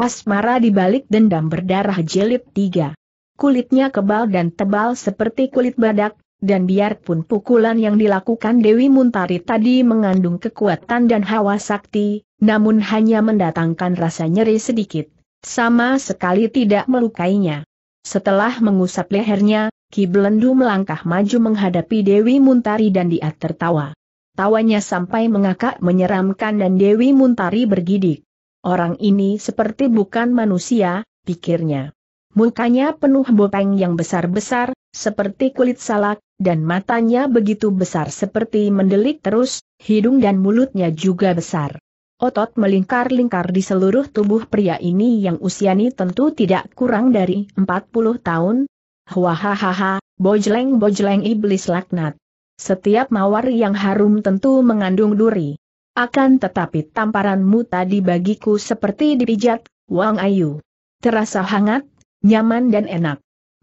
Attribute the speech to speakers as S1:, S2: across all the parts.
S1: Asmara di balik dendam berdarah jelit tiga. Kulitnya kebal dan tebal seperti kulit badak, dan biarpun pukulan yang dilakukan Dewi Muntari tadi mengandung kekuatan dan hawa sakti, namun hanya mendatangkan rasa nyeri sedikit, sama sekali tidak melukainya. Setelah mengusap lehernya, Ki Belendu melangkah maju menghadapi Dewi Muntari dan dia tertawa. Tawanya sampai mengakak menyeramkan dan Dewi Muntari bergidik. Orang ini seperti bukan manusia, pikirnya. Mukanya penuh bopeng yang besar-besar, seperti kulit salak, dan matanya begitu besar seperti mendelik terus, hidung dan mulutnya juga besar. Otot melingkar-lingkar di seluruh tubuh pria ini yang usianya tentu tidak kurang dari 40 tahun. Wahahaha, bojleng-bojleng iblis laknat. Setiap mawar yang harum tentu mengandung duri. Akan tetapi tamparanmu tadi bagiku seperti dipijat, Wang Ayu. Terasa hangat, nyaman dan enak.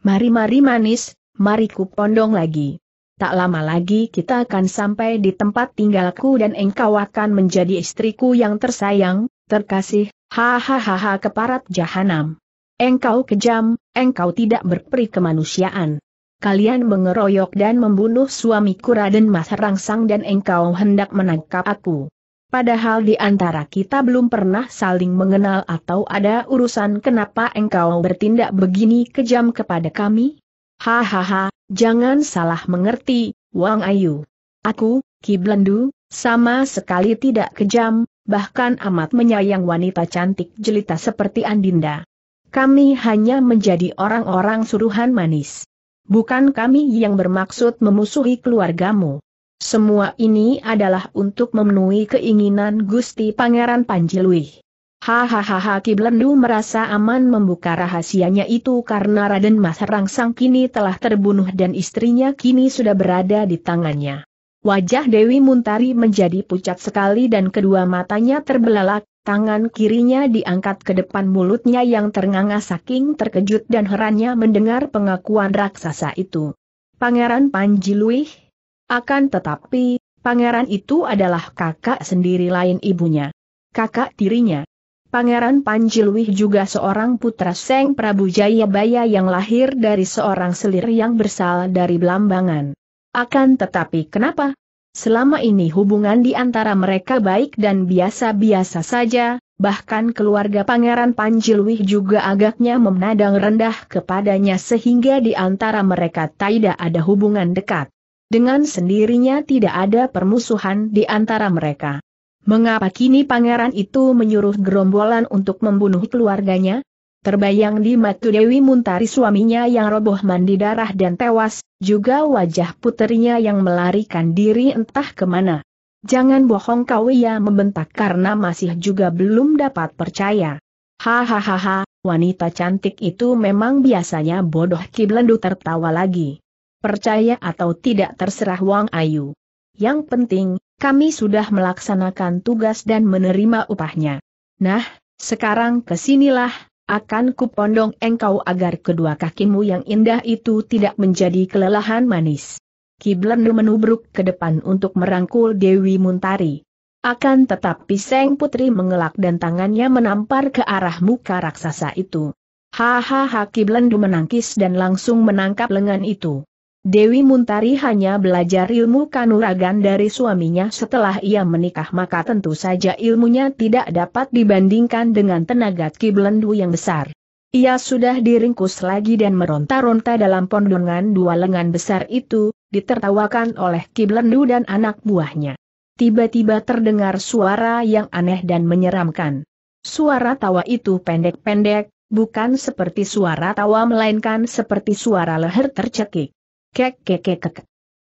S1: Mari-mari manis, mari ku pondong lagi. Tak lama lagi kita akan sampai di tempat tinggalku dan engkau akan menjadi istriku yang tersayang, terkasih, hahaha keparat jahanam. Engkau kejam, engkau tidak berperi kemanusiaan. Kalian mengeroyok dan membunuh suamiku Raden Mas Rangsang dan engkau hendak menangkap aku. Padahal di antara kita belum pernah saling mengenal atau ada urusan kenapa engkau bertindak begini kejam kepada kami? Hahaha, jangan salah mengerti, Wang Ayu. Aku, Ki Blendu, sama sekali tidak kejam, bahkan amat menyayang wanita cantik jelita seperti Andinda. Kami hanya menjadi orang-orang suruhan manis. Bukan kami yang bermaksud memusuhi keluargamu. Semua ini adalah untuk memenuhi keinginan Gusti Pangeran Panjilwih. Hahaha Kiblendu merasa aman membuka rahasianya itu karena Raden Mas Rangsang kini telah terbunuh dan istrinya kini sudah berada di tangannya. Wajah Dewi Muntari menjadi pucat sekali dan kedua matanya terbelalak, tangan kirinya diangkat ke depan mulutnya yang ternganga saking terkejut dan herannya mendengar pengakuan raksasa itu. Pangeran Panjilwih, akan tetapi, pangeran itu adalah kakak sendiri lain ibunya. Kakak tirinya. Pangeran Panjilwih juga seorang putra Seng Prabu Jayabaya yang lahir dari seorang selir yang berasal dari Belambangan. Akan tetapi kenapa? Selama ini hubungan di antara mereka baik dan biasa-biasa saja, bahkan keluarga Pangeran Panjilwih juga agaknya memandang rendah kepadanya sehingga di antara mereka tidak ada hubungan dekat. Dengan sendirinya tidak ada permusuhan di antara mereka. Mengapa kini pangeran itu menyuruh gerombolan untuk membunuh keluarganya? Terbayang di matu Dewi Muntari suaminya yang roboh mandi darah dan tewas, juga wajah putrinya yang melarikan diri entah kemana. Jangan bohong kau ia membentak karena masih juga belum dapat percaya. Hahaha, wanita cantik itu memang biasanya bodoh Kiblendu tertawa lagi. Percaya atau tidak terserah Wang Ayu. Yang penting, kami sudah melaksanakan tugas dan menerima upahnya. Nah, sekarang kesinilah, akan kupondong engkau agar kedua kakimu yang indah itu tidak menjadi kelelahan manis. Kiblendu menubruk ke depan untuk merangkul Dewi Muntari. Akan tetapi Seng Putri mengelak dan tangannya menampar ke arah muka raksasa itu. Hahaha Kiblendu menangkis dan langsung menangkap lengan itu. Dewi Muntari hanya belajar ilmu kanuragan dari suaminya setelah ia menikah maka tentu saja ilmunya tidak dapat dibandingkan dengan tenaga Ki Belendu yang besar. Ia sudah diringkus lagi dan meronta-ronta dalam pondongan dua lengan besar itu, ditertawakan oleh Ki Belendu dan anak buahnya. Tiba-tiba terdengar suara yang aneh dan menyeramkan. Suara tawa itu pendek-pendek, bukan seperti suara tawa melainkan seperti suara leher tercekik. Kek kek kek kek.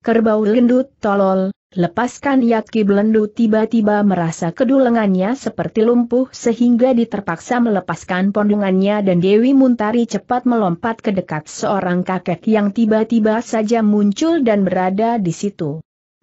S1: Kerbau gendut tolol, lepaskan Yatki Belendu tiba-tiba merasa kedulengannya seperti lumpuh sehingga diterpaksa melepaskan pondungannya dan Dewi Muntari cepat melompat ke dekat seorang kakek yang tiba-tiba saja muncul dan berada di situ.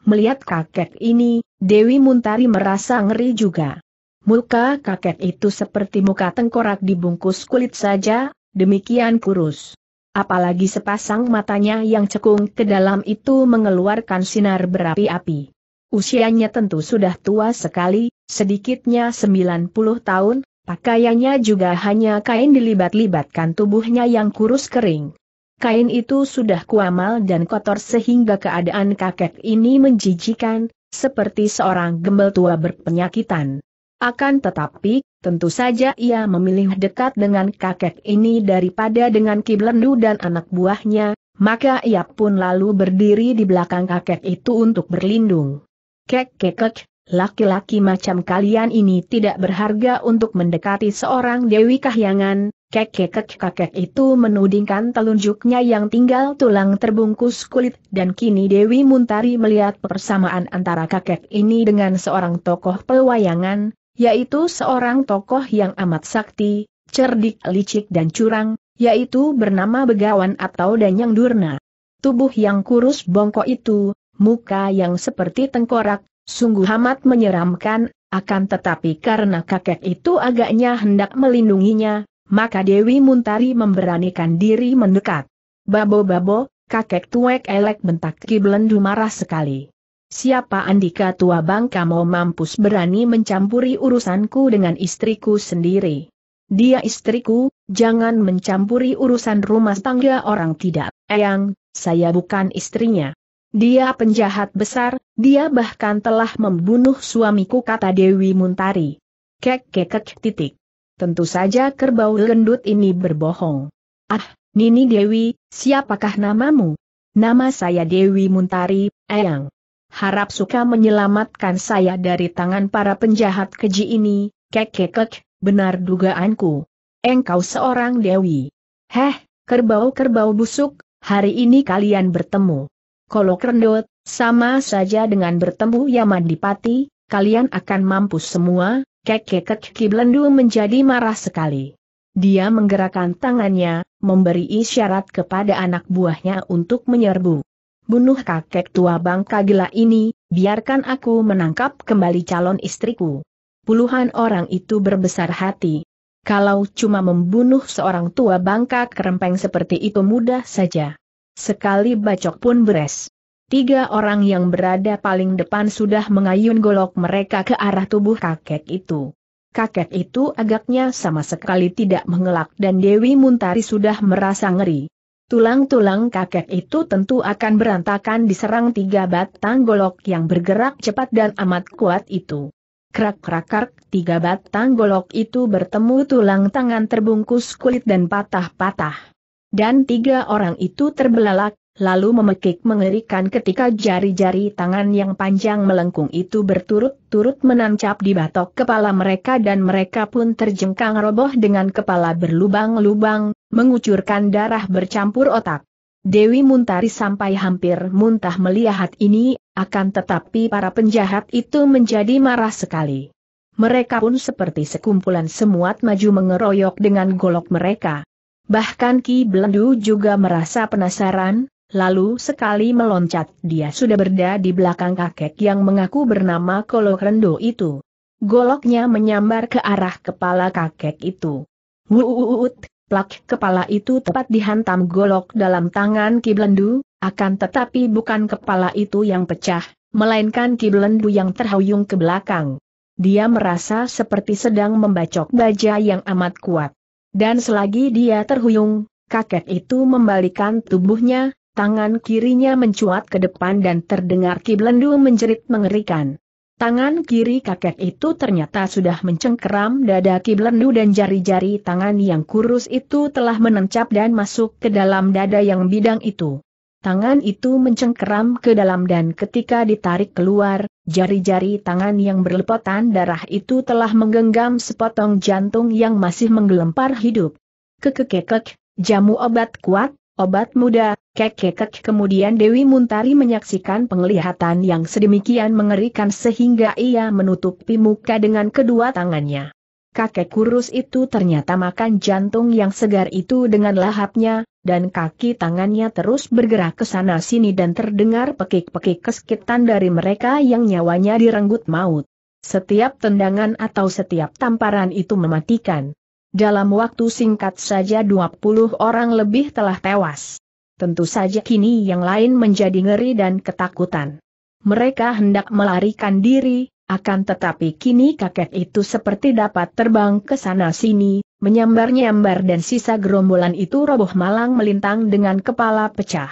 S1: Melihat kakek ini, Dewi Muntari merasa ngeri juga. Muka kakek itu seperti muka tengkorak dibungkus kulit saja, demikian kurus. Apalagi sepasang matanya yang cekung ke dalam itu mengeluarkan sinar berapi-api. Usianya tentu sudah tua sekali, sedikitnya 90 tahun, pakaiannya juga hanya kain dilibat-libatkan tubuhnya yang kurus kering. Kain itu sudah kuamal dan kotor sehingga keadaan kakek ini menjijikan, seperti seorang gembel tua berpenyakitan. Akan tetapi, Tentu saja ia memilih dekat dengan kakek ini daripada dengan Kiblendu dan anak buahnya, maka ia pun lalu berdiri di belakang kakek itu untuk berlindung. Kek kek laki-laki macam kalian ini tidak berharga untuk mendekati seorang Dewi Kahyangan, kek kek kakek itu menudingkan telunjuknya yang tinggal tulang terbungkus kulit dan kini Dewi Muntari melihat persamaan antara kakek ini dengan seorang tokoh pewayangan, yaitu seorang tokoh yang amat sakti, cerdik licik dan curang, yaitu bernama Begawan atau Danyang Durna. Tubuh yang kurus bongkok itu, muka yang seperti tengkorak, sungguh amat menyeramkan, akan tetapi karena kakek itu agaknya hendak melindunginya, maka Dewi Muntari memberanikan diri mendekat. Babo-babo, kakek tuek elek bentak kiblendu marah sekali. Siapa Andika tua bangka mau mampus berani mencampuri urusanku dengan istriku sendiri? Dia istriku, jangan mencampuri urusan rumah tangga orang tidak. Eyang, saya bukan istrinya. Dia penjahat besar, dia bahkan telah membunuh suamiku kata Dewi Muntari. Kek kek kek titik. Tentu saja kerbau gendut ini berbohong. Ah, Nini Dewi, siapakah namamu? Nama saya Dewi Muntari, Eyang harap suka menyelamatkan saya dari tangan para penjahat keji ini, kekekek, benar dugaanku. Engkau seorang dewi. Heh, kerbau-kerbau busuk, hari ini kalian bertemu. Kalau kerendot, sama saja dengan bertemu Yamadipati, kalian akan mampus semua, kekekek Kiblendu menjadi marah sekali. Dia menggerakkan tangannya, memberi isyarat kepada anak buahnya untuk menyerbu bunuh kakek tua bangka gila ini, biarkan aku menangkap kembali calon istriku. Puluhan orang itu berbesar hati. Kalau cuma membunuh seorang tua bangka kerempeng seperti itu mudah saja. Sekali bacok pun beres. Tiga orang yang berada paling depan sudah mengayun golok mereka ke arah tubuh kakek itu. Kakek itu agaknya sama sekali tidak mengelak dan Dewi Muntari sudah merasa ngeri. Tulang-tulang kakek itu tentu akan berantakan diserang tiga batang golok yang bergerak cepat dan amat kuat itu. Krak-krakar, tiga batang golok itu bertemu tulang tangan terbungkus kulit dan patah-patah. Dan tiga orang itu terbelalak, lalu memekik mengerikan ketika jari-jari tangan yang panjang melengkung itu berturut-turut menancap di batok kepala mereka dan mereka pun terjengkang roboh dengan kepala berlubang-lubang, mengucurkan darah bercampur otak. Dewi Muntari sampai hampir muntah melihat ini, akan tetapi para penjahat itu menjadi marah sekali. Mereka pun seperti sekumpulan semuat maju mengeroyok dengan golok mereka. Bahkan Ki Belendu juga merasa penasaran, lalu sekali meloncat dia sudah berada di belakang kakek yang mengaku bernama Kolok Rendo itu. Goloknya menyambar ke arah kepala kakek itu. Wuuut, Plak kepala itu tepat dihantam golok dalam tangan Kiblendu, akan tetapi bukan kepala itu yang pecah, melainkan Kiblendu yang terhuyung ke belakang. Dia merasa seperti sedang membacok baja yang amat kuat. Dan selagi dia terhuyung, kakek itu membalikan tubuhnya, tangan kirinya mencuat ke depan dan terdengar Kiblendu menjerit mengerikan. Tangan kiri kakek itu ternyata sudah mencengkeram dada Kiblendu dan jari-jari tangan yang kurus itu telah menancap dan masuk ke dalam dada yang bidang itu. Tangan itu mencengkeram ke dalam dan ketika ditarik keluar, jari-jari tangan yang berlepotan darah itu telah menggenggam sepotong jantung yang masih menggelempar hidup. Kekekekek, jamu obat kuat, Obat muda, kekekek kemudian Dewi Muntari menyaksikan penglihatan yang sedemikian mengerikan sehingga ia menutupi muka dengan kedua tangannya. Kakek kurus itu ternyata makan jantung yang segar itu dengan lahapnya, dan kaki tangannya terus bergerak ke sana sini dan terdengar pekik-pekik kesekitan dari mereka yang nyawanya direnggut maut. Setiap tendangan atau setiap tamparan itu mematikan. Dalam waktu singkat saja 20 orang lebih telah tewas. Tentu saja kini yang lain menjadi ngeri dan ketakutan. Mereka hendak melarikan diri, akan tetapi kini kakek itu seperti dapat terbang ke sana-sini, menyambar-nyambar dan sisa gerombolan itu roboh malang melintang dengan kepala pecah.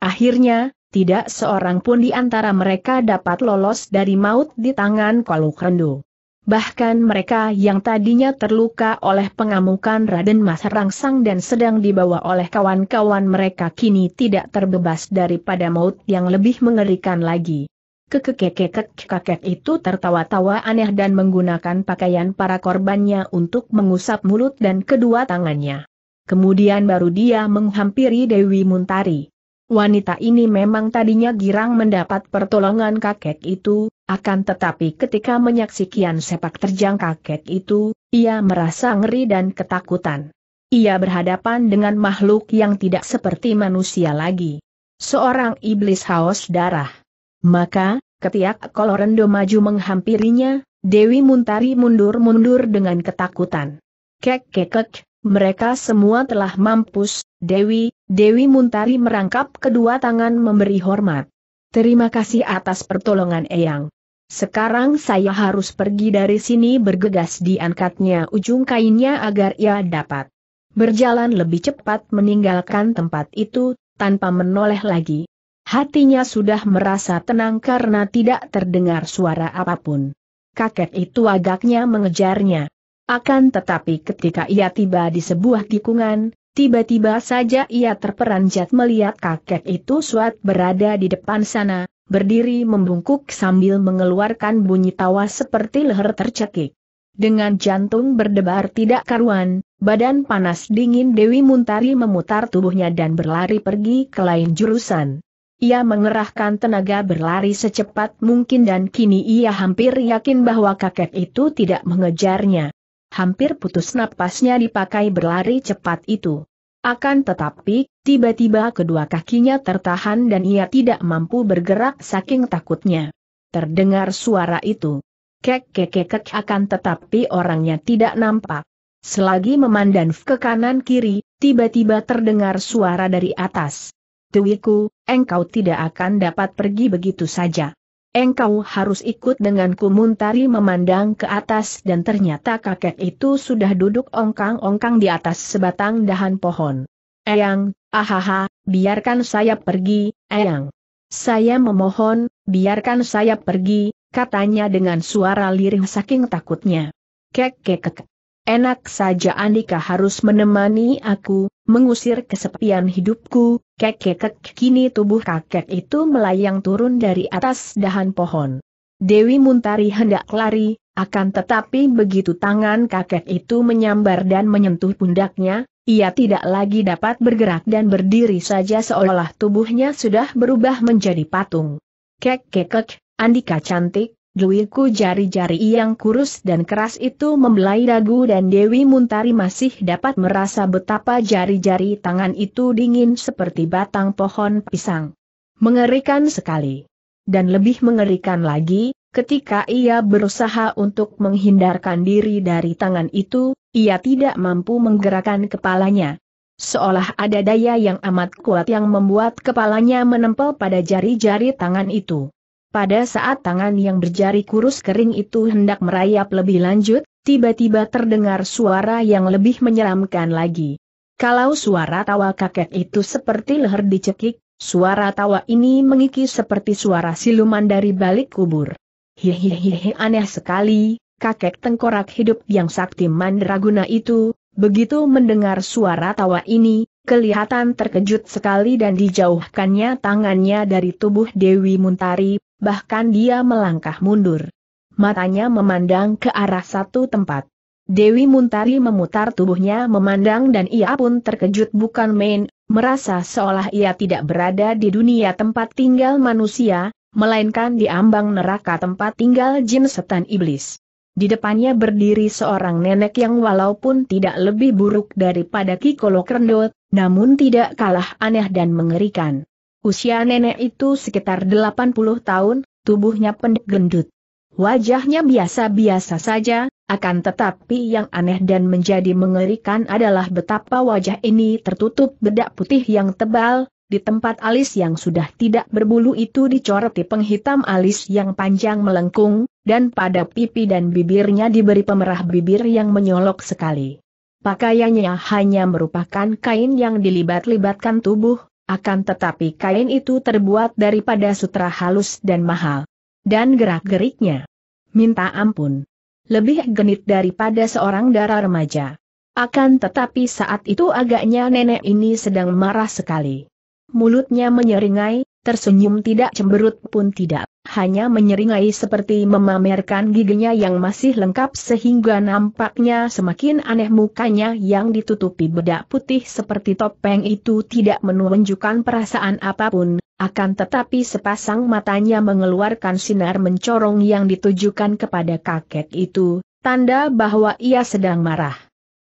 S1: Akhirnya, tidak seorang pun di antara mereka dapat lolos dari maut di tangan Kolokrendu. Bahkan mereka yang tadinya terluka oleh pengamukan Raden Mas Rangsang dan sedang dibawa oleh kawan-kawan mereka kini tidak terbebas daripada maut yang lebih mengerikan lagi. kakek itu tertawa-tawa aneh dan menggunakan pakaian para korbannya untuk mengusap mulut dan kedua tangannya. Kemudian baru dia menghampiri Dewi Muntari. Wanita ini memang tadinya girang mendapat pertolongan kakek itu, akan tetapi ketika menyaksikan sepak terjang kakek itu, ia merasa ngeri dan ketakutan. Ia berhadapan dengan makhluk yang tidak seperti manusia lagi. Seorang iblis haus darah. Maka, ketiak kolorendo maju menghampirinya, Dewi Muntari mundur-mundur dengan ketakutan. Kek kek kek, mereka semua telah mampus, Dewi, Dewi Muntari merangkap kedua tangan memberi hormat. Terima kasih atas pertolongan Eyang. Sekarang saya harus pergi dari sini bergegas diangkatnya ujung kainnya agar ia dapat berjalan lebih cepat meninggalkan tempat itu, tanpa menoleh lagi. Hatinya sudah merasa tenang karena tidak terdengar suara apapun. Kakek itu agaknya mengejarnya. Akan tetapi ketika ia tiba di sebuah tikungan, Tiba-tiba saja ia terperanjat melihat kakek itu suat berada di depan sana, berdiri membungkuk sambil mengeluarkan bunyi tawa seperti leher tercekik. Dengan jantung berdebar tidak karuan, badan panas dingin Dewi Muntari memutar tubuhnya dan berlari pergi ke lain jurusan. Ia mengerahkan tenaga berlari secepat mungkin dan kini ia hampir yakin bahwa kakek itu tidak mengejarnya hampir putus napasnya dipakai berlari cepat itu. Akan tetapi, tiba-tiba kedua kakinya tertahan dan ia tidak mampu bergerak saking takutnya. Terdengar suara itu. Kek kek kek, kek akan tetapi orangnya tidak nampak. Selagi memandang ke kanan kiri, tiba-tiba terdengar suara dari atas. Tuiku, engkau tidak akan dapat pergi begitu saja engkau harus ikut denganku Muntari memandang ke atas dan ternyata kakek itu sudah duduk ongkang-ongkang di atas sebatang dahan pohon. Eyang, ahaha, biarkan saya pergi, Eyang. Saya memohon, biarkan saya pergi, katanya dengan suara lirih saking takutnya. Kek kek kek. Enak saja Andika harus menemani aku, mengusir kesepian hidupku, kekekek kini tubuh kakek itu melayang turun dari atas dahan pohon. Dewi Muntari hendak lari, akan tetapi begitu tangan kakek itu menyambar dan menyentuh pundaknya, ia tidak lagi dapat bergerak dan berdiri saja seolah tubuhnya sudah berubah menjadi patung. Kek kekek, Andika cantik, Dewiku jari-jari yang kurus dan keras itu membelai dagu dan Dewi Muntari masih dapat merasa betapa jari-jari tangan itu dingin seperti batang pohon pisang. Mengerikan sekali. Dan lebih mengerikan lagi, ketika ia berusaha untuk menghindarkan diri dari tangan itu, ia tidak mampu menggerakkan kepalanya. Seolah ada daya yang amat kuat yang membuat kepalanya menempel pada jari-jari tangan itu. Pada saat tangan yang berjari kurus kering itu hendak merayap lebih lanjut, tiba-tiba terdengar suara yang lebih menyeramkan lagi. Kalau suara tawa kakek itu seperti leher dicekik, suara tawa ini mengiki seperti suara siluman dari balik kubur. Hihihihi aneh sekali, kakek tengkorak hidup yang sakti mandraguna itu, begitu mendengar suara tawa ini, kelihatan terkejut sekali dan dijauhkannya tangannya dari tubuh Dewi Muntari, bahkan dia melangkah mundur. Matanya memandang ke arah satu tempat. Dewi Muntari memutar tubuhnya memandang dan ia pun terkejut bukan main, merasa seolah ia tidak berada di dunia tempat tinggal manusia, melainkan di ambang neraka tempat tinggal jin setan iblis. Di depannya berdiri seorang nenek yang walaupun tidak lebih buruk daripada Kikolo Krendot, namun tidak kalah aneh dan mengerikan. Usia nenek itu sekitar 80 tahun, tubuhnya pendek gendut. Wajahnya biasa-biasa saja, akan tetapi yang aneh dan menjadi mengerikan adalah betapa wajah ini tertutup bedak putih yang tebal, di tempat alis yang sudah tidak berbulu itu dicoreti penghitam alis yang panjang melengkung, dan pada pipi dan bibirnya diberi pemerah bibir yang menyolok sekali. Pakaiannya hanya merupakan kain yang dilibat-libatkan tubuh, akan tetapi kain itu terbuat daripada sutra halus dan mahal. Dan gerak-geriknya. Minta ampun. Lebih genit daripada seorang darah remaja. Akan tetapi saat itu agaknya nenek ini sedang marah sekali. Mulutnya menyeringai, tersenyum tidak cemberut pun tidak, hanya menyeringai seperti memamerkan giginya yang masih lengkap sehingga nampaknya semakin aneh mukanya yang ditutupi bedak putih seperti topeng itu tidak menunjukkan perasaan apapun, akan tetapi sepasang matanya mengeluarkan sinar mencorong yang ditujukan kepada kakek itu, tanda bahwa ia sedang marah.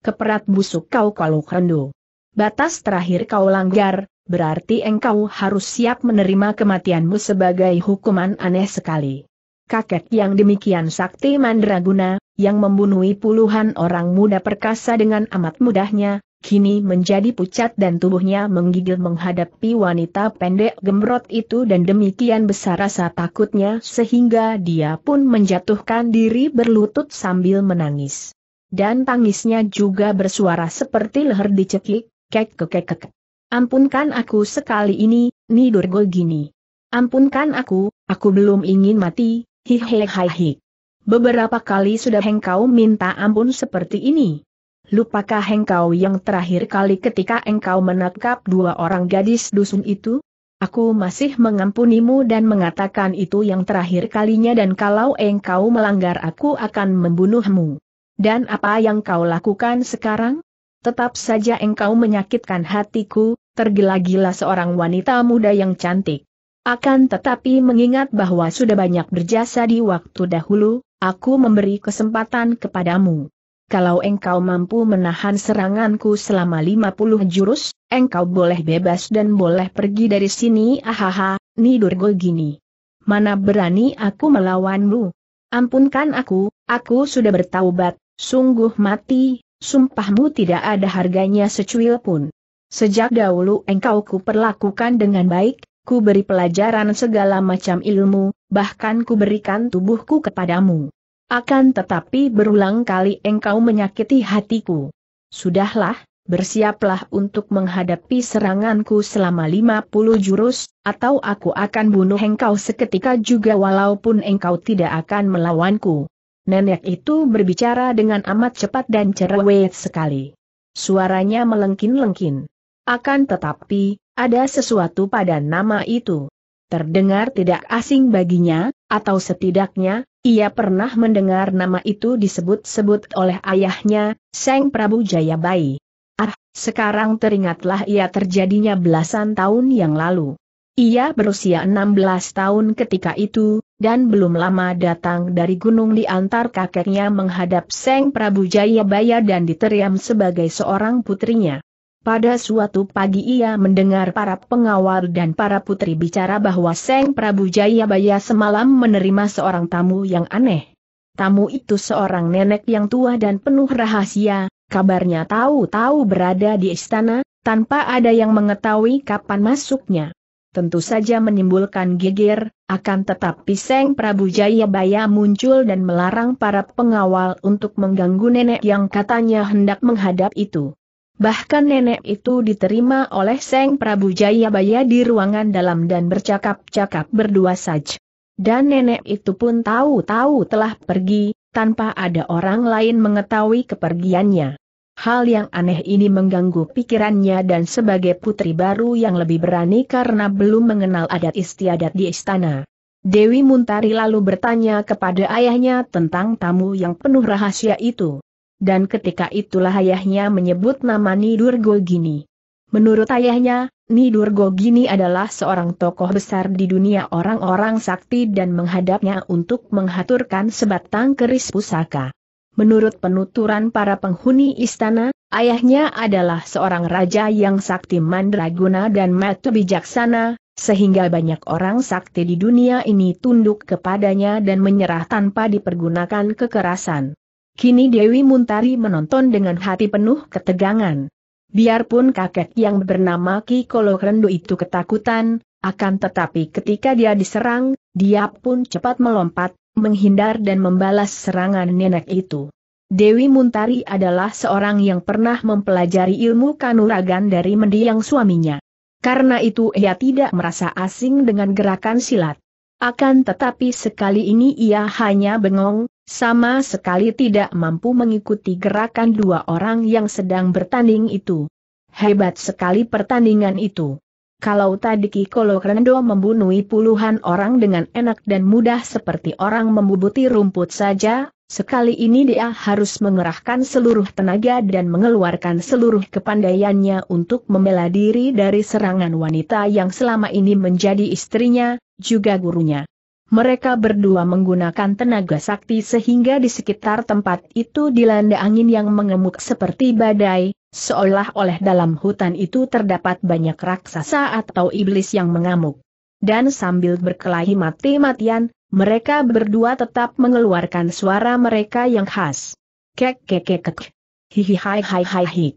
S1: Keperat busuk kau kalau kendo. Batas terakhir kau langgar, berarti engkau harus siap menerima kematianmu sebagai hukuman aneh sekali. Kakek yang demikian sakti mandraguna, yang membunuhi puluhan orang muda perkasa dengan amat mudahnya, kini menjadi pucat dan tubuhnya menggigil menghadapi wanita pendek gembrot itu dan demikian besar rasa takutnya sehingga dia pun menjatuhkan diri berlutut sambil menangis. Dan tangisnya juga bersuara seperti leher dicekik, kek kek kek. Ampunkan aku sekali ini, Nidur Golgini. Ampunkan aku, aku belum ingin mati, hihihihi. Beberapa kali sudah engkau minta ampun seperti ini. Lupakah engkau yang terakhir kali ketika engkau menangkap dua orang gadis dusun itu? Aku masih mengampunimu dan mengatakan itu yang terakhir kalinya dan kalau engkau melanggar aku akan membunuhmu. Dan apa yang kau lakukan sekarang? tetap saja engkau menyakitkan hatiku, tergila-gila seorang wanita muda yang cantik. Akan tetapi mengingat bahwa sudah banyak berjasa di waktu dahulu, aku memberi kesempatan kepadamu. Kalau engkau mampu menahan seranganku selama 50 jurus, engkau boleh bebas dan boleh pergi dari sini ahaha, gue gini. Mana berani aku melawanmu? Ampunkan aku, aku sudah bertaubat, sungguh mati, sumpahmu tidak ada harganya secuil pun. Sejak dahulu engkau ku perlakukan dengan baik, ku beri pelajaran segala macam ilmu, bahkan ku berikan tubuhku kepadamu. Akan tetapi berulang kali engkau menyakiti hatiku. Sudahlah, bersiaplah untuk menghadapi seranganku selama 50 jurus, atau aku akan bunuh engkau seketika juga walaupun engkau tidak akan melawanku. Nenek itu berbicara dengan amat cepat dan cerewet sekali. Suaranya melengkin-lengkin. Akan tetapi, ada sesuatu pada nama itu. Terdengar tidak asing baginya, atau setidaknya, ia pernah mendengar nama itu disebut-sebut oleh ayahnya, Seng Prabu Jayabai. Ah, sekarang teringatlah ia terjadinya belasan tahun yang lalu. Ia berusia 16 tahun ketika itu, dan belum lama datang dari gunung diantar kakeknya menghadap Seng Prabu Jayabaya dan diteriam sebagai seorang putrinya. Pada suatu pagi ia mendengar para pengawal dan para putri bicara bahwa Seng Prabu Jayabaya semalam menerima seorang tamu yang aneh. Tamu itu seorang nenek yang tua dan penuh rahasia, kabarnya tahu-tahu berada di istana, tanpa ada yang mengetahui kapan masuknya tentu saja menimbulkan geger, akan tetapi Seng Prabu Jayabaya muncul dan melarang para pengawal untuk mengganggu nenek yang katanya hendak menghadap itu. Bahkan nenek itu diterima oleh Seng Prabu Jayabaya di ruangan dalam dan bercakap-cakap berdua saja. Dan nenek itu pun tahu-tahu telah pergi, tanpa ada orang lain mengetahui kepergiannya. Hal yang aneh ini mengganggu pikirannya dan sebagai putri baru yang lebih berani karena belum mengenal adat istiadat di istana. Dewi Muntari lalu bertanya kepada ayahnya tentang tamu yang penuh rahasia itu. Dan ketika itulah ayahnya menyebut nama Nidur Gogini. Menurut ayahnya, Nidur Gogini adalah seorang tokoh besar di dunia orang-orang sakti dan menghadapnya untuk menghaturkan sebatang keris pusaka. Menurut penuturan para penghuni istana, ayahnya adalah seorang raja yang sakti mandraguna dan mata bijaksana, sehingga banyak orang sakti di dunia ini tunduk kepadanya dan menyerah tanpa dipergunakan kekerasan. Kini Dewi Muntari menonton dengan hati penuh ketegangan. Biarpun kakek yang bernama Ki Kolo itu ketakutan, akan tetapi ketika dia diserang, dia pun cepat melompat, menghindar dan membalas serangan nenek itu. Dewi Muntari adalah seorang yang pernah mempelajari ilmu kanuragan dari mendiang suaminya. Karena itu ia tidak merasa asing dengan gerakan silat. Akan tetapi sekali ini ia hanya bengong, sama sekali tidak mampu mengikuti gerakan dua orang yang sedang bertanding itu. Hebat sekali pertandingan itu. Kalau tadi Kikolo Rendo membunuh puluhan orang dengan enak dan mudah seperti orang membubuti rumput saja, sekali ini dia harus mengerahkan seluruh tenaga dan mengeluarkan seluruh kepandaiannya untuk membela diri dari serangan wanita yang selama ini menjadi istrinya, juga gurunya mereka berdua menggunakan tenaga sakti sehingga di sekitar tempat itu dilanda angin yang mengemuk seperti badai, seolah olah dalam hutan itu terdapat banyak raksasa atau iblis yang mengamuk. Dan sambil berkelahi mati-matian, mereka berdua tetap mengeluarkan suara mereka yang khas. Kek kek kek kek. Hihi hai hai hai hi.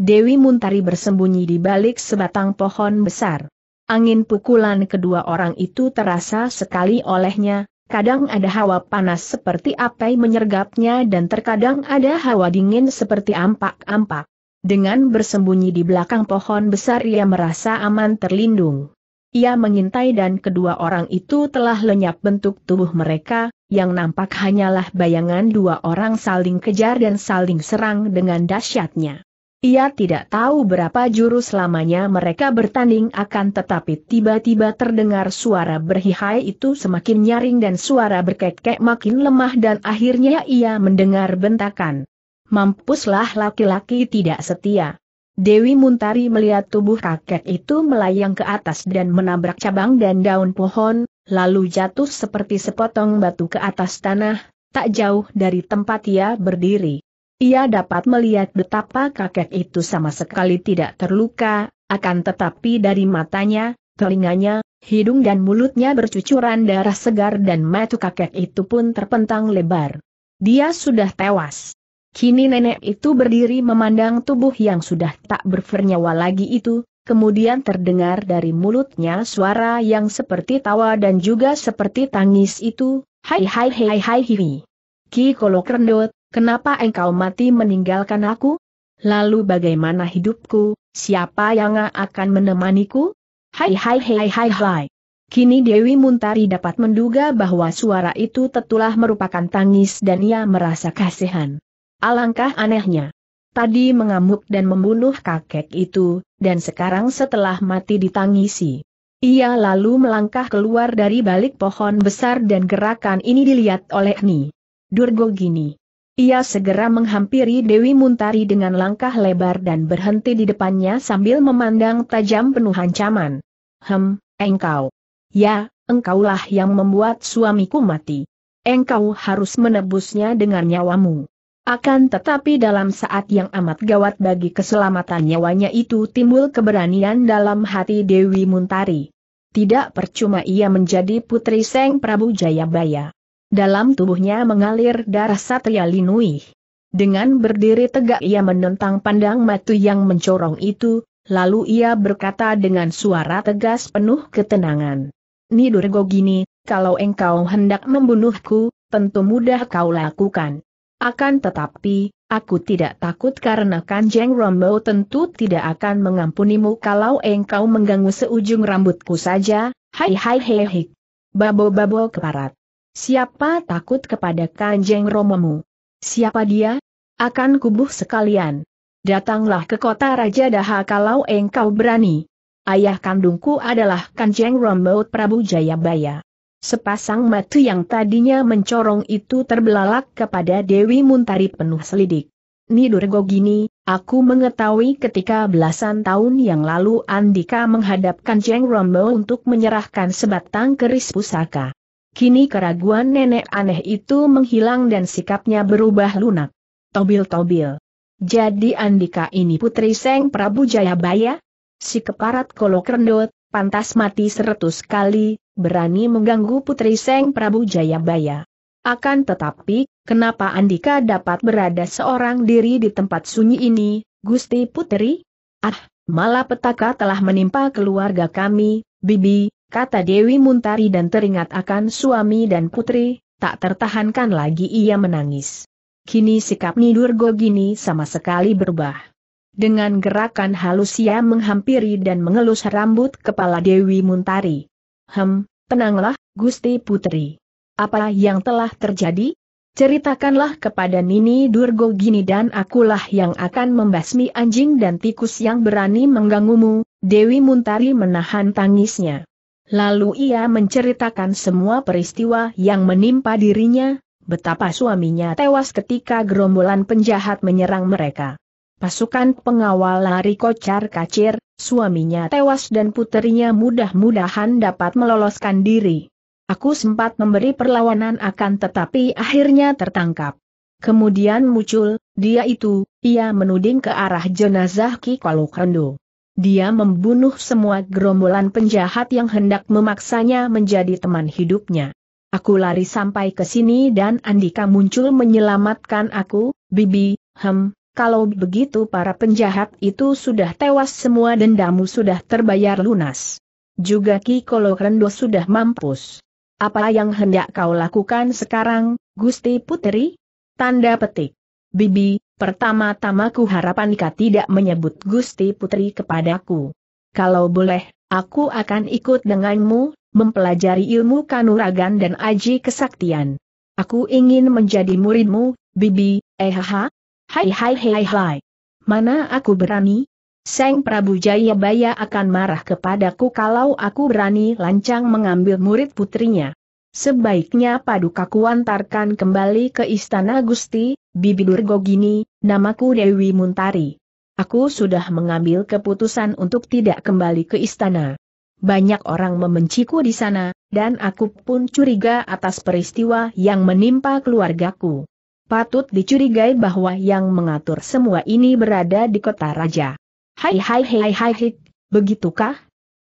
S1: Dewi Muntari bersembunyi di balik sebatang pohon besar. Angin pukulan kedua orang itu terasa sekali olehnya, kadang ada hawa panas seperti apai menyergapnya dan terkadang ada hawa dingin seperti ampak-ampak. Dengan bersembunyi di belakang pohon besar ia merasa aman terlindung. Ia mengintai dan kedua orang itu telah lenyap bentuk tubuh mereka, yang nampak hanyalah bayangan dua orang saling kejar dan saling serang dengan dahsyatnya. Ia tidak tahu berapa jurus lamanya mereka bertanding akan tetapi tiba-tiba terdengar suara berhihai itu semakin nyaring dan suara berkekek makin lemah dan akhirnya ia mendengar bentakan. Mampuslah laki-laki tidak setia. Dewi Muntari melihat tubuh kakek itu melayang ke atas dan menabrak cabang dan daun pohon, lalu jatuh seperti sepotong batu ke atas tanah, tak jauh dari tempat ia berdiri. Ia dapat melihat betapa kakek itu sama sekali tidak terluka, akan tetapi dari matanya, telinganya, hidung dan mulutnya bercucuran darah segar dan mata kakek itu pun terpentang lebar. Dia sudah tewas. Kini nenek itu berdiri memandang tubuh yang sudah tak bernyawa lagi itu, kemudian terdengar dari mulutnya suara yang seperti tawa dan juga seperti tangis itu, hai hai hai hai hi hi. Ki Kolok Kenapa engkau mati meninggalkan aku? Lalu bagaimana hidupku, siapa yang akan menemaniku? Hai hai hai hai hai. Kini Dewi Muntari dapat menduga bahwa suara itu tetulah merupakan tangis dan ia merasa kasihan. Alangkah anehnya. Tadi mengamuk dan membunuh kakek itu, dan sekarang setelah mati ditangisi. Ia lalu melangkah keluar dari balik pohon besar dan gerakan ini dilihat oleh Ni. Durgo Gini. Ia segera menghampiri Dewi Muntari dengan langkah lebar dan berhenti di depannya sambil memandang tajam penuh ancaman. Hem, engkau. Ya, engkaulah yang membuat suamiku mati. Engkau harus menebusnya dengan nyawamu. Akan tetapi dalam saat yang amat gawat bagi keselamatan nyawanya itu timbul keberanian dalam hati Dewi Muntari. Tidak percuma ia menjadi putri Seng Prabu Jayabaya. Dalam tubuhnya mengalir darah Satria Linui. Dengan berdiri tegak ia menentang pandang matu yang mencorong itu, lalu ia berkata dengan suara tegas penuh ketenangan. Nidurgo gini, kalau engkau hendak membunuhku, tentu mudah kau lakukan. Akan tetapi, aku tidak takut karena Kanjeng Rombo tentu tidak akan mengampunimu kalau engkau mengganggu seujung rambutku saja, hai hai hei hei. Babo-babo keparat. Siapa takut kepada Kanjeng Romomu? Siapa dia? Akan kubuh sekalian. Datanglah ke kota Raja Daha kalau engkau berani. Ayah kandungku adalah Kanjeng rombaut Prabu Jayabaya. Sepasang mata yang tadinya mencorong itu terbelalak kepada Dewi Muntari penuh selidik. Nidur Gogini, aku mengetahui ketika belasan tahun yang lalu Andika menghadapkan Jeng Rombo untuk menyerahkan sebatang keris pusaka. Kini keraguan nenek aneh itu menghilang dan sikapnya berubah lunak. Tobil-tobil. Jadi Andika ini putri Seng Prabu Jayabaya? Si keparat kolokrendot, pantas mati seratus kali, berani mengganggu putri Seng Prabu Jayabaya. Akan tetapi, kenapa Andika dapat berada seorang diri di tempat sunyi ini, Gusti Putri? Ah, malah petaka telah menimpa keluarga kami, Bibi, kata Dewi Muntari dan teringat akan suami dan putri, tak tertahankan lagi ia menangis. Kini sikap Nidur Gogini sama sekali berubah. Dengan gerakan halus ia menghampiri dan mengelus rambut kepala Dewi Muntari. Hem, tenanglah, Gusti Putri. Apa yang telah terjadi? Ceritakanlah kepada Nini Durgo gini dan akulah yang akan membasmi anjing dan tikus yang berani mengganggumu, Dewi Muntari menahan tangisnya. Lalu ia menceritakan semua peristiwa yang menimpa dirinya, betapa suaminya tewas ketika gerombolan penjahat menyerang mereka. Pasukan pengawal lari kocar kacir, suaminya tewas dan puterinya mudah-mudahan dapat meloloskan diri. Aku sempat memberi perlawanan akan tetapi akhirnya tertangkap. Kemudian muncul, dia itu, ia menuding ke arah jenazah Ki Kalukendo. Dia membunuh semua gerombolan penjahat yang hendak memaksanya menjadi teman hidupnya. Aku lari sampai ke sini dan Andika muncul menyelamatkan aku, Bibi, hem, kalau begitu para penjahat itu sudah tewas semua dendamu sudah terbayar lunas. Juga Ki Kolo sudah mampus. Apa yang hendak kau lakukan sekarang, Gusti Putri? Tanda petik. Bibi, Pertama-tama ku harapan Ika tidak menyebut Gusti Putri kepadaku. Kalau boleh, aku akan ikut denganmu, mempelajari ilmu kanuragan dan aji kesaktian. Aku ingin menjadi muridmu, Bibi, ehaha. Hai hai hai hai. Mana aku berani? Seng Prabu Jayabaya akan marah kepadaku kalau aku berani lancang mengambil murid putrinya. Sebaiknya paduka kuantarkan kembali ke istana Gusti, Bibi Durgogini, Namaku Dewi Muntari. Aku sudah mengambil keputusan untuk tidak kembali ke istana. Banyak orang membenciku di sana, dan aku pun curiga atas peristiwa yang menimpa keluargaku. Patut dicurigai bahwa yang mengatur semua ini berada di kota raja. Hai hai hai hai hai, begitukah?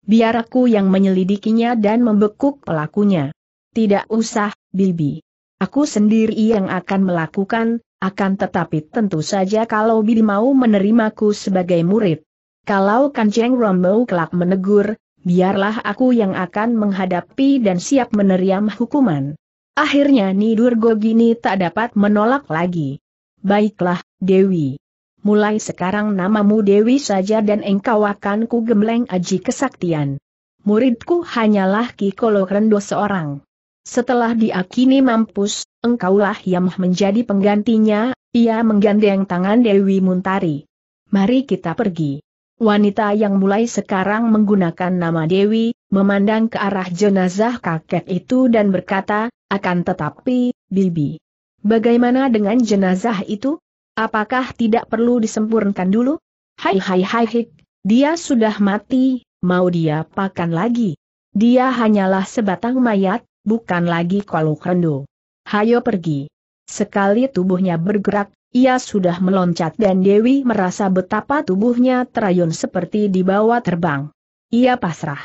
S1: Biar aku yang menyelidikinya dan membekuk pelakunya. Tidak usah, Bibi. Aku sendiri yang akan melakukan, akan tetapi tentu saja kalau Bidi mau menerimaku sebagai murid. Kalau Kanjeng Rombo kelak menegur, biarlah aku yang akan menghadapi dan siap meneriam hukuman. Akhirnya Nidur Gogini tak dapat menolak lagi. Baiklah, Dewi. Mulai sekarang namamu Dewi saja dan engkau akan ku gemleng aji kesaktian. Muridku hanyalah Kikolo Rendo seorang. Setelah diakini mampus, engkaulah yang menjadi penggantinya, ia menggandeng tangan Dewi Muntari. Mari kita pergi. Wanita yang mulai sekarang menggunakan nama Dewi, memandang ke arah jenazah kakek itu dan berkata, akan tetapi, Bibi. Bagaimana dengan jenazah itu? Apakah tidak perlu disempurnakan dulu? Hai hai hai hik, dia sudah mati, mau dia pakan lagi. Dia hanyalah sebatang mayat, bukan lagi kolok rendo. Hayo pergi. Sekali tubuhnya bergerak, ia sudah meloncat dan Dewi merasa betapa tubuhnya terayun seperti dibawa terbang. Ia pasrah.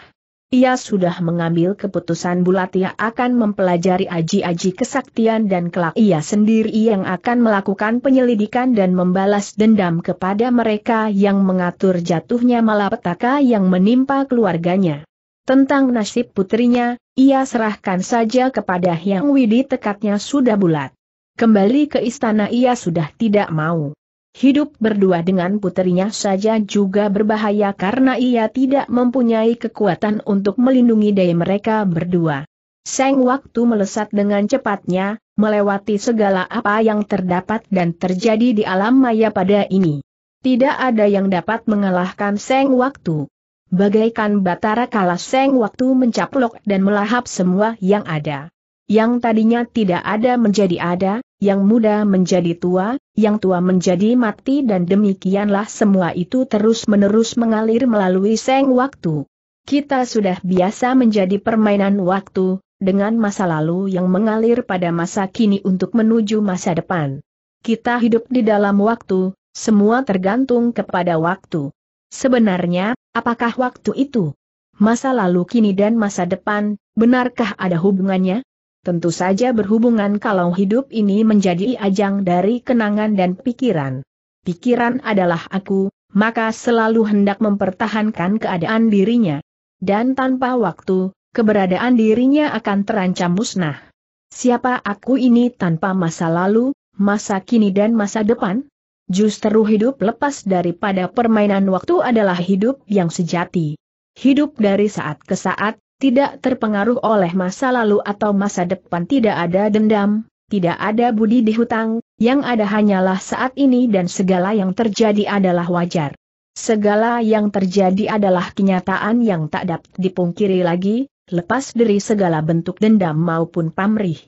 S1: Ia sudah mengambil keputusan bulat ia akan mempelajari aji-aji kesaktian dan kelak ia sendiri yang akan melakukan penyelidikan dan membalas dendam kepada mereka yang mengatur jatuhnya malapetaka yang menimpa keluarganya. Tentang nasib putrinya, ia serahkan saja kepada Hyang Widi tekadnya sudah bulat. Kembali ke istana ia sudah tidak mau. Hidup berdua dengan putrinya saja juga berbahaya karena ia tidak mempunyai kekuatan untuk melindungi daya mereka berdua. Seng waktu melesat dengan cepatnya, melewati segala apa yang terdapat dan terjadi di alam maya pada ini. Tidak ada yang dapat mengalahkan Seng waktu bagaikan Batara kala Kalaseng waktu mencaplok dan melahap semua yang ada. Yang tadinya tidak ada menjadi ada, yang muda menjadi tua, yang tua menjadi mati dan demikianlah semua itu terus-menerus mengalir melalui seng waktu. Kita sudah biasa menjadi permainan waktu, dengan masa lalu yang mengalir pada masa kini untuk menuju masa depan. Kita hidup di dalam waktu, semua tergantung kepada waktu. Sebenarnya, apakah waktu itu? Masa lalu kini dan masa depan, benarkah ada hubungannya? Tentu saja berhubungan kalau hidup ini menjadi ajang dari kenangan dan pikiran. Pikiran adalah aku, maka selalu hendak mempertahankan keadaan dirinya. Dan tanpa waktu, keberadaan dirinya akan terancam musnah. Siapa aku ini tanpa masa lalu, masa kini dan masa depan? Justru hidup lepas daripada permainan waktu adalah hidup yang sejati. Hidup dari saat ke saat, tidak terpengaruh oleh masa lalu atau masa depan tidak ada dendam, tidak ada budi di hutang, yang ada hanyalah saat ini dan segala yang terjadi adalah wajar. Segala yang terjadi adalah kenyataan yang tak dapat dipungkiri lagi, lepas dari segala bentuk dendam maupun pamrih.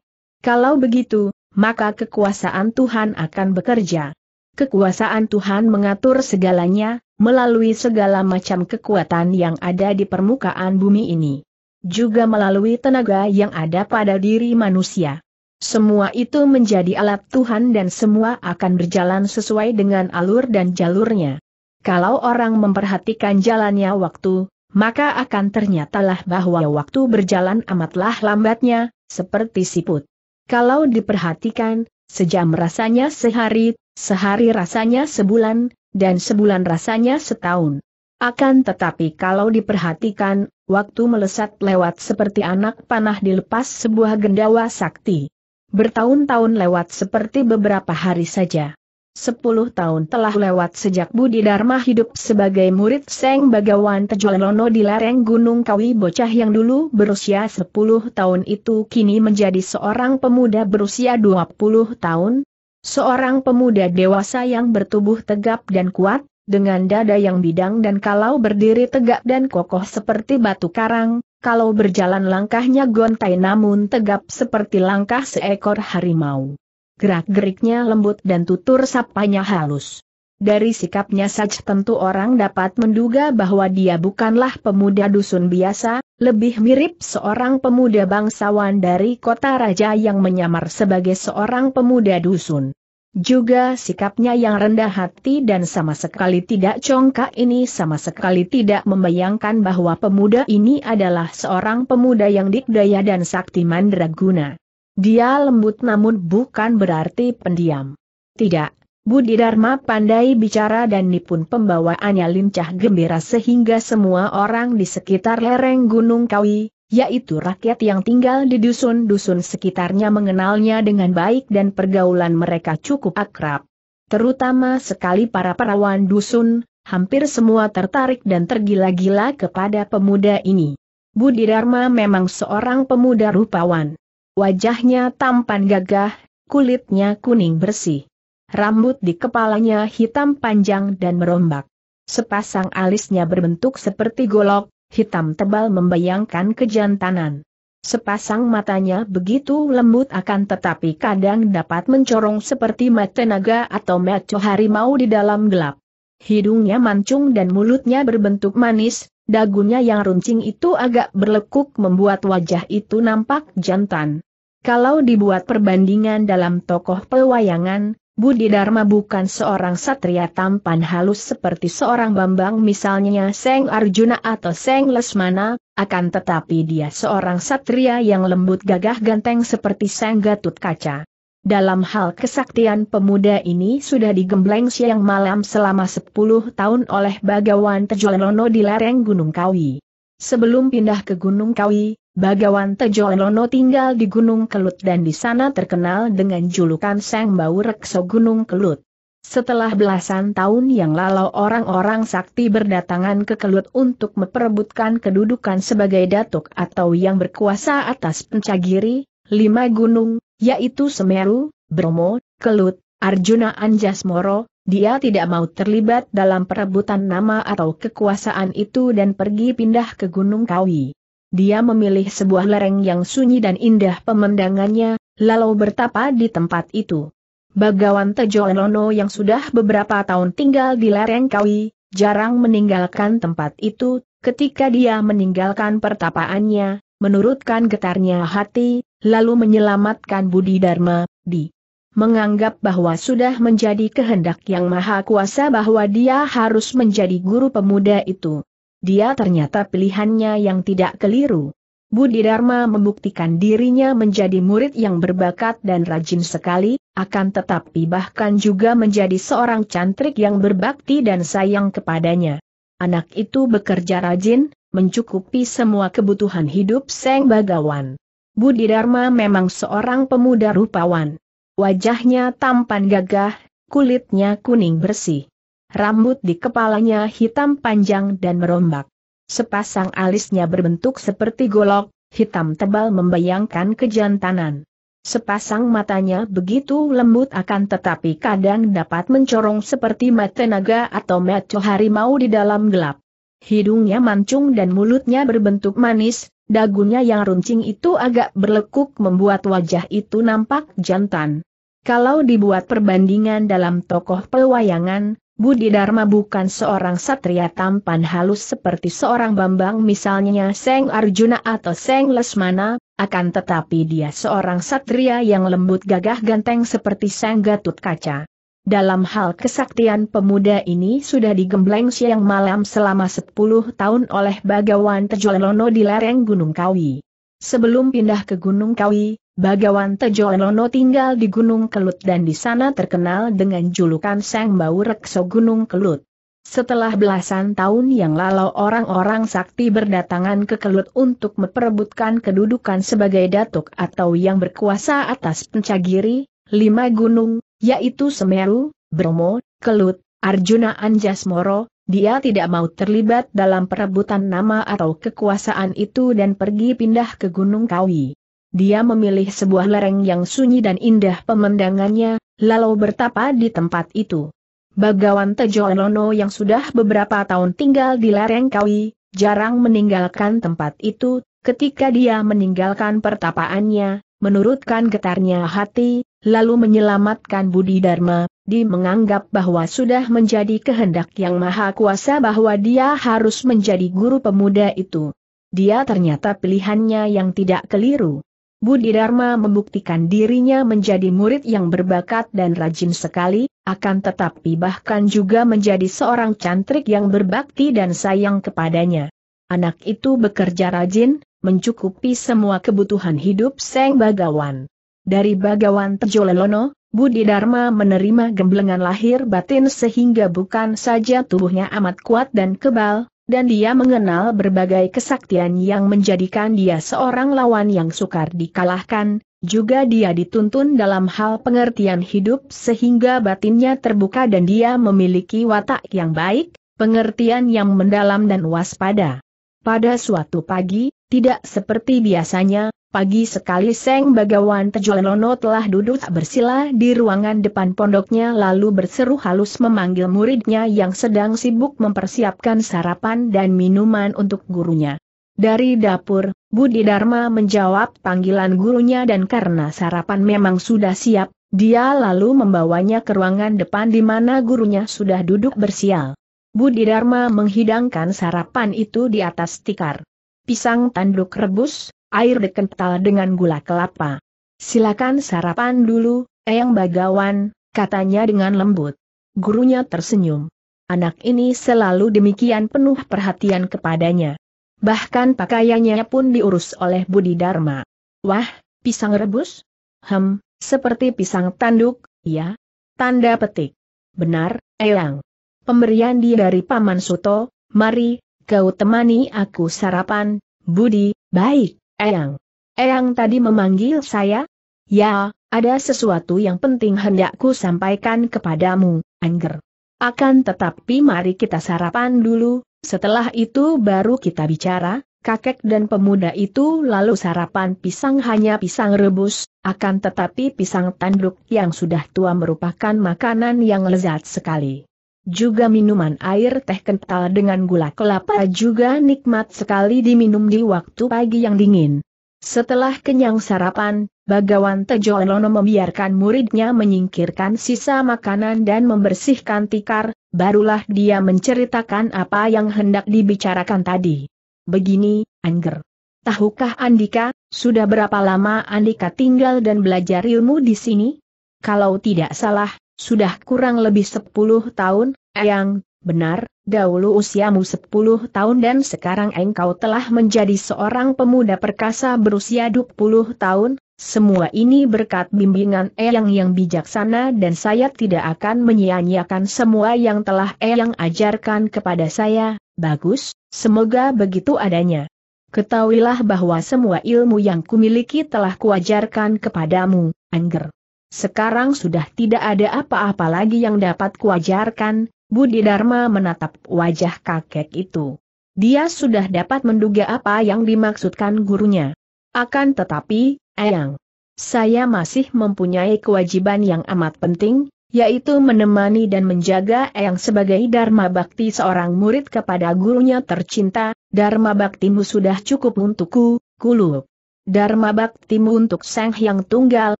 S1: Kalau begitu, maka kekuasaan Tuhan akan bekerja. Kekuasaan Tuhan mengatur segalanya, melalui segala macam kekuatan yang ada di permukaan bumi ini. Juga melalui tenaga yang ada pada diri manusia. Semua itu menjadi alat Tuhan dan semua akan berjalan sesuai dengan alur dan jalurnya. Kalau orang memperhatikan jalannya waktu, maka akan ternyatalah bahwa waktu berjalan amatlah lambatnya, seperti siput. Kalau diperhatikan, sejam rasanya sehari Sehari rasanya sebulan, dan sebulan rasanya setahun. Akan tetapi kalau diperhatikan, waktu melesat lewat seperti anak panah dilepas sebuah gendawa sakti. Bertahun-tahun lewat seperti beberapa hari saja. Sepuluh tahun telah lewat sejak Budi Dharma hidup sebagai murid Seng Bagawan Tejolono di lereng Gunung Kawi bocah yang dulu berusia sepuluh tahun itu kini menjadi seorang pemuda berusia dua puluh tahun, Seorang pemuda dewasa yang bertubuh tegap dan kuat, dengan dada yang bidang dan kalau berdiri tegak dan kokoh seperti batu karang, kalau berjalan langkahnya gontai namun tegap seperti langkah seekor harimau. Gerak-geriknya lembut dan tutur sapanya halus. Dari sikapnya saja tentu orang dapat menduga bahwa dia bukanlah pemuda dusun biasa, lebih mirip seorang pemuda bangsawan dari kota raja yang menyamar sebagai seorang pemuda dusun. Juga sikapnya yang rendah hati dan sama sekali tidak congkak ini sama sekali tidak membayangkan bahwa pemuda ini adalah seorang pemuda yang dikdaya dan sakti mandraguna. Dia lembut namun bukan berarti pendiam. Tidak, Budi Dharma pandai bicara dan nipun pembawaannya lincah gembira sehingga semua orang di sekitar lereng Gunung Kawi, yaitu rakyat yang tinggal di dusun-dusun sekitarnya mengenalnya dengan baik dan pergaulan mereka cukup akrab. Terutama sekali para perawan dusun, hampir semua tertarik dan tergila-gila kepada pemuda ini. Budi Dharma memang seorang pemuda rupawan. Wajahnya tampan gagah, kulitnya kuning bersih rambut di kepalanya hitam panjang dan merombak. Sepasang alisnya berbentuk seperti golok, hitam tebal membayangkan kejantanan. Sepasang matanya begitu lembut akan tetapi kadang dapat mencorong seperti mata naga atau mata harimau di dalam gelap. Hidungnya mancung dan mulutnya berbentuk manis, dagunya yang runcing itu agak berlekuk membuat wajah itu nampak jantan. Kalau dibuat perbandingan dalam tokoh pewayangan, Budi Dharma bukan seorang satria tampan halus seperti seorang Bambang misalnya Seng Arjuna atau Seng Lesmana, akan tetapi dia seorang satria yang lembut gagah ganteng seperti Seng Gatut Kaca. Dalam hal kesaktian pemuda ini sudah digembleng siang malam selama 10 tahun oleh Bagawan Tejolono di lereng Gunung Kawi. Sebelum pindah ke Gunung Kawi, Bagawan Tejo Lono tinggal di Gunung Kelut dan di sana terkenal dengan julukan Sang Bau Rekso Gunung Kelut. Setelah belasan tahun yang lalu orang-orang sakti berdatangan ke Kelut untuk memperebutkan kedudukan sebagai datuk atau yang berkuasa atas pencagiri, lima gunung, yaitu Semeru, Bromo, Kelut, Arjuna Anjas Moro, dia tidak mau terlibat dalam perebutan nama atau kekuasaan itu dan pergi pindah ke Gunung Kawi. Dia memilih sebuah lereng yang sunyi dan indah pemandangannya, lalu bertapa di tempat itu. Bagawan Tejo Lono yang sudah beberapa tahun tinggal di lereng Kawi, jarang meninggalkan tempat itu, ketika dia meninggalkan pertapaannya, menurutkan getarnya hati, lalu menyelamatkan Budi Dharma, di menganggap bahwa sudah menjadi kehendak yang maha kuasa bahwa dia harus menjadi guru pemuda itu. Dia ternyata pilihannya yang tidak keliru. Budi Dharma membuktikan dirinya menjadi murid yang berbakat dan rajin sekali, akan tetapi bahkan juga menjadi seorang cantrik yang berbakti dan sayang kepadanya. Anak itu bekerja rajin, mencukupi semua kebutuhan hidup Seng Bagawan. Budi Dharma memang seorang pemuda rupawan. Wajahnya tampan gagah, kulitnya kuning bersih. Rambut di kepalanya hitam panjang dan merombak. Sepasang alisnya berbentuk seperti golok, hitam tebal membayangkan kejantanan. Sepasang matanya begitu lembut akan tetapi kadang dapat mencorong seperti mata naga atau mata harimau di dalam gelap. Hidungnya mancung dan mulutnya berbentuk manis, Dagunya yang runcing itu agak berlekuk membuat wajah itu nampak jantan. Kalau dibuat perbandingan dalam tokoh pewayangan, Budi Dharma bukan seorang satria tampan halus seperti seorang Bambang misalnya Seng Arjuna atau Seng Lesmana, akan tetapi dia seorang satria yang lembut gagah ganteng seperti Seng Gatut Kaca. Dalam hal kesaktian pemuda ini sudah digembleng siang malam selama 10 tahun oleh Bagawan Tejolono di lereng Gunung Kawi. Sebelum pindah ke Gunung Kawi, Bagawan Tejolono tinggal di Gunung Kelut dan di sana terkenal dengan julukan Sang Bau Rekso Gunung Kelut. Setelah belasan tahun yang lalu orang-orang sakti berdatangan ke Kelut untuk memperebutkan kedudukan sebagai datuk atau yang berkuasa atas pencagiri, lima gunung, yaitu Semeru, Bromo, Kelut, Arjuna Anjasmoro, dia tidak mau terlibat dalam perebutan nama atau kekuasaan itu dan pergi pindah ke Gunung Kawi. Dia memilih sebuah lereng yang sunyi dan indah pemandangannya, lalu bertapa di tempat itu. Bagawan Tejo Lono yang sudah beberapa tahun tinggal di lereng Kawi, jarang meninggalkan tempat itu, ketika dia meninggalkan pertapaannya, menurutkan getarnya hati, lalu menyelamatkan Budi Dharma, di menganggap bahwa sudah menjadi kehendak yang maha kuasa bahwa dia harus menjadi guru pemuda itu. Dia ternyata pilihannya yang tidak keliru. Budi Dharma membuktikan dirinya menjadi murid yang berbakat dan rajin sekali, akan tetapi bahkan juga menjadi seorang cantrik yang berbakti dan sayang kepadanya. Anak itu bekerja rajin, mencukupi semua kebutuhan hidup Seng Bagawan. Dari Bagawan Tejo Lelono, Budi Dharma menerima gemblengan lahir batin sehingga bukan saja tubuhnya amat kuat dan kebal, dan dia mengenal berbagai kesaktian yang menjadikan dia seorang lawan yang sukar dikalahkan, juga dia dituntun dalam hal pengertian hidup sehingga batinnya terbuka dan dia memiliki watak yang baik, pengertian yang mendalam dan waspada. Pada suatu pagi, tidak seperti biasanya, pagi sekali Seng Bagawan Tejolono telah duduk bersila di ruangan depan pondoknya lalu berseru halus memanggil muridnya yang sedang sibuk mempersiapkan sarapan dan minuman untuk gurunya. Dari dapur, Budi Dharma menjawab panggilan gurunya dan karena sarapan memang sudah siap, dia lalu membawanya ke ruangan depan di mana gurunya sudah duduk bersial. Budi Dharma menghidangkan sarapan itu di atas tikar. Pisang tanduk rebus, air dikental dengan gula kelapa. Silakan sarapan dulu, Eyang Bagawan, katanya dengan lembut. Gurunya tersenyum. Anak ini selalu demikian penuh perhatian kepadanya. Bahkan pakaiannya pun diurus oleh Budi Dharma. Wah, pisang rebus? Hem, seperti pisang tanduk, ya? Tanda petik. Benar, Eyang pemberian di dari Paman Suto, mari, kau temani aku sarapan, Budi, baik, Eyang. Eyang tadi memanggil saya? Ya, ada sesuatu yang penting hendakku sampaikan kepadamu, Angger. Akan tetapi mari kita sarapan dulu, setelah itu baru kita bicara, kakek dan pemuda itu lalu sarapan pisang hanya pisang rebus, akan tetapi pisang tanduk yang sudah tua merupakan makanan yang lezat sekali. Juga minuman air teh kental dengan gula kelapa juga nikmat sekali diminum di waktu pagi yang dingin. Setelah kenyang sarapan, Bagawan Tejolono membiarkan muridnya menyingkirkan sisa makanan dan membersihkan tikar, barulah dia menceritakan apa yang hendak dibicarakan tadi. Begini, Angger. Tahukah Andika, sudah berapa lama Andika tinggal dan belajar ilmu di sini? Kalau tidak salah, sudah kurang lebih sepuluh tahun, Eyang, benar, dahulu usiamu sepuluh tahun dan sekarang engkau telah menjadi seorang pemuda perkasa berusia dua tahun, semua ini berkat bimbingan Eyang yang bijaksana dan saya tidak akan menyia-nyiakan semua yang telah Eyang ajarkan kepada saya, bagus, semoga begitu adanya. Ketahuilah bahwa semua ilmu yang kumiliki telah kuajarkan kepadamu, Angger. Sekarang sudah tidak ada apa-apa lagi yang dapat kuajarkan, Budi Dharma menatap wajah kakek itu. Dia sudah dapat menduga apa yang dimaksudkan gurunya. Akan tetapi, Eyang, saya masih mempunyai kewajiban yang amat penting, yaitu menemani dan menjaga Eyang sebagai Dharma Bakti seorang murid kepada gurunya tercinta, Dharma Baktimu sudah cukup untukku, Kulup. Dharma baktimu untuk Sang Hyang Tunggal,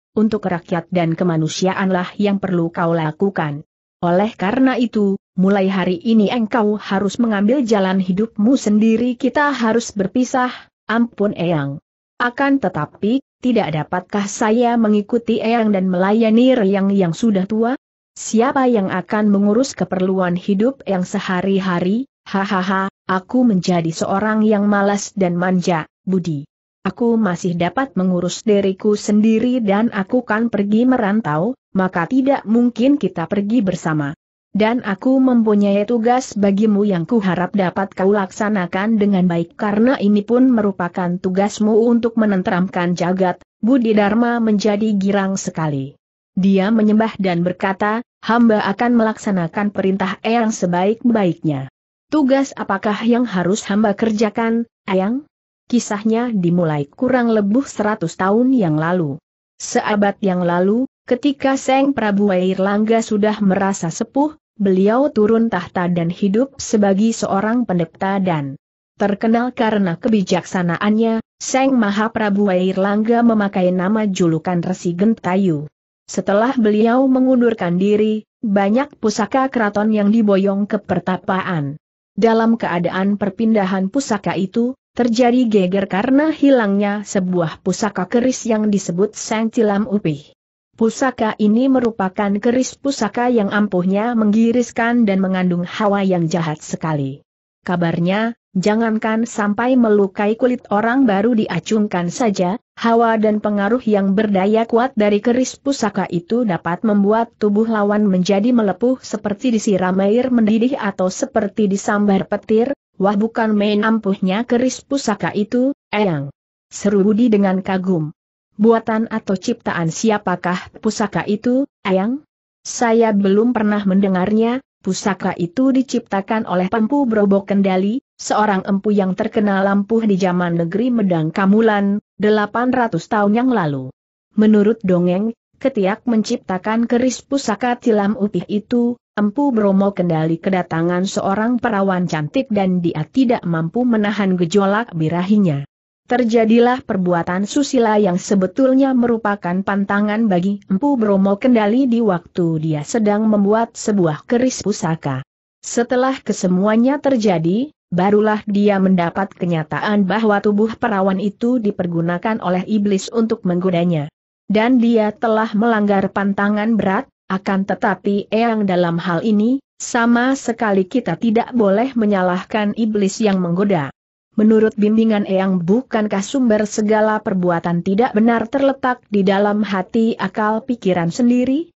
S1: untuk rakyat dan kemanusiaanlah yang perlu kau lakukan. Oleh karena itu, mulai hari ini engkau harus mengambil jalan hidupmu sendiri kita harus berpisah, ampun Eyang. Akan tetapi, tidak dapatkah saya mengikuti Eyang dan melayani Reyang yang sudah tua? Siapa yang akan mengurus keperluan hidup yang sehari-hari? Hahaha, aku menjadi seorang yang malas dan manja, Budi aku masih dapat mengurus diriku sendiri dan aku kan pergi merantau, maka tidak mungkin kita pergi bersama. Dan aku mempunyai tugas bagimu yang kuharap dapat kau laksanakan dengan baik karena ini pun merupakan tugasmu untuk menenteramkan jagat, Budi Dharma menjadi girang sekali. Dia menyembah dan berkata, hamba akan melaksanakan perintah Eyang sebaik-baiknya. Tugas apakah yang harus hamba kerjakan, Eyang? Kisahnya dimulai kurang lebih seratus tahun yang lalu. Seabad yang lalu, ketika Seng Prabu Airlangga sudah merasa sepuh, beliau turun tahta dan hidup sebagai seorang pendeta dan terkenal karena kebijaksanaannya, Seng Maha Mahaprabu Airlangga memakai nama julukan Resi Gentayu. Setelah beliau mengundurkan diri, banyak pusaka keraton yang diboyong ke pertapaan. Dalam keadaan perpindahan pusaka itu, Terjadi geger karena hilangnya sebuah pusaka keris yang disebut Sang Cilam Upih. Pusaka ini merupakan keris pusaka yang ampuhnya menggiriskan dan mengandung hawa yang jahat sekali. Kabarnya, jangankan sampai melukai kulit orang baru diacungkan saja, hawa dan pengaruh yang berdaya kuat dari keris pusaka itu dapat membuat tubuh lawan menjadi melepuh seperti disiram air mendidih atau seperti disambar petir, Wah bukan main ampuhnya keris pusaka itu, Eyang. Seru Budi dengan kagum. Buatan atau ciptaan siapakah pusaka itu, Eyang? Saya belum pernah mendengarnya, pusaka itu diciptakan oleh Pempu Brobo Kendali, seorang empu yang terkenal lampuh di zaman negeri Medang Kamulan, 800 tahun yang lalu. Menurut dongeng, Ketiak menciptakan keris pusaka tilam upih itu, Empu Bromo kendali kedatangan seorang perawan cantik dan dia tidak mampu menahan gejolak birahinya. Terjadilah perbuatan susila yang sebetulnya merupakan pantangan bagi Empu Bromo kendali di waktu dia sedang membuat sebuah keris pusaka. Setelah kesemuanya terjadi, barulah dia mendapat kenyataan bahwa tubuh perawan itu dipergunakan oleh iblis untuk menggodanya dan dia telah melanggar pantangan berat, akan tetapi Eyang dalam hal ini, sama sekali kita tidak boleh menyalahkan iblis yang menggoda. Menurut bimbingan Eyang bukankah sumber segala perbuatan tidak benar terletak di dalam hati akal pikiran sendiri?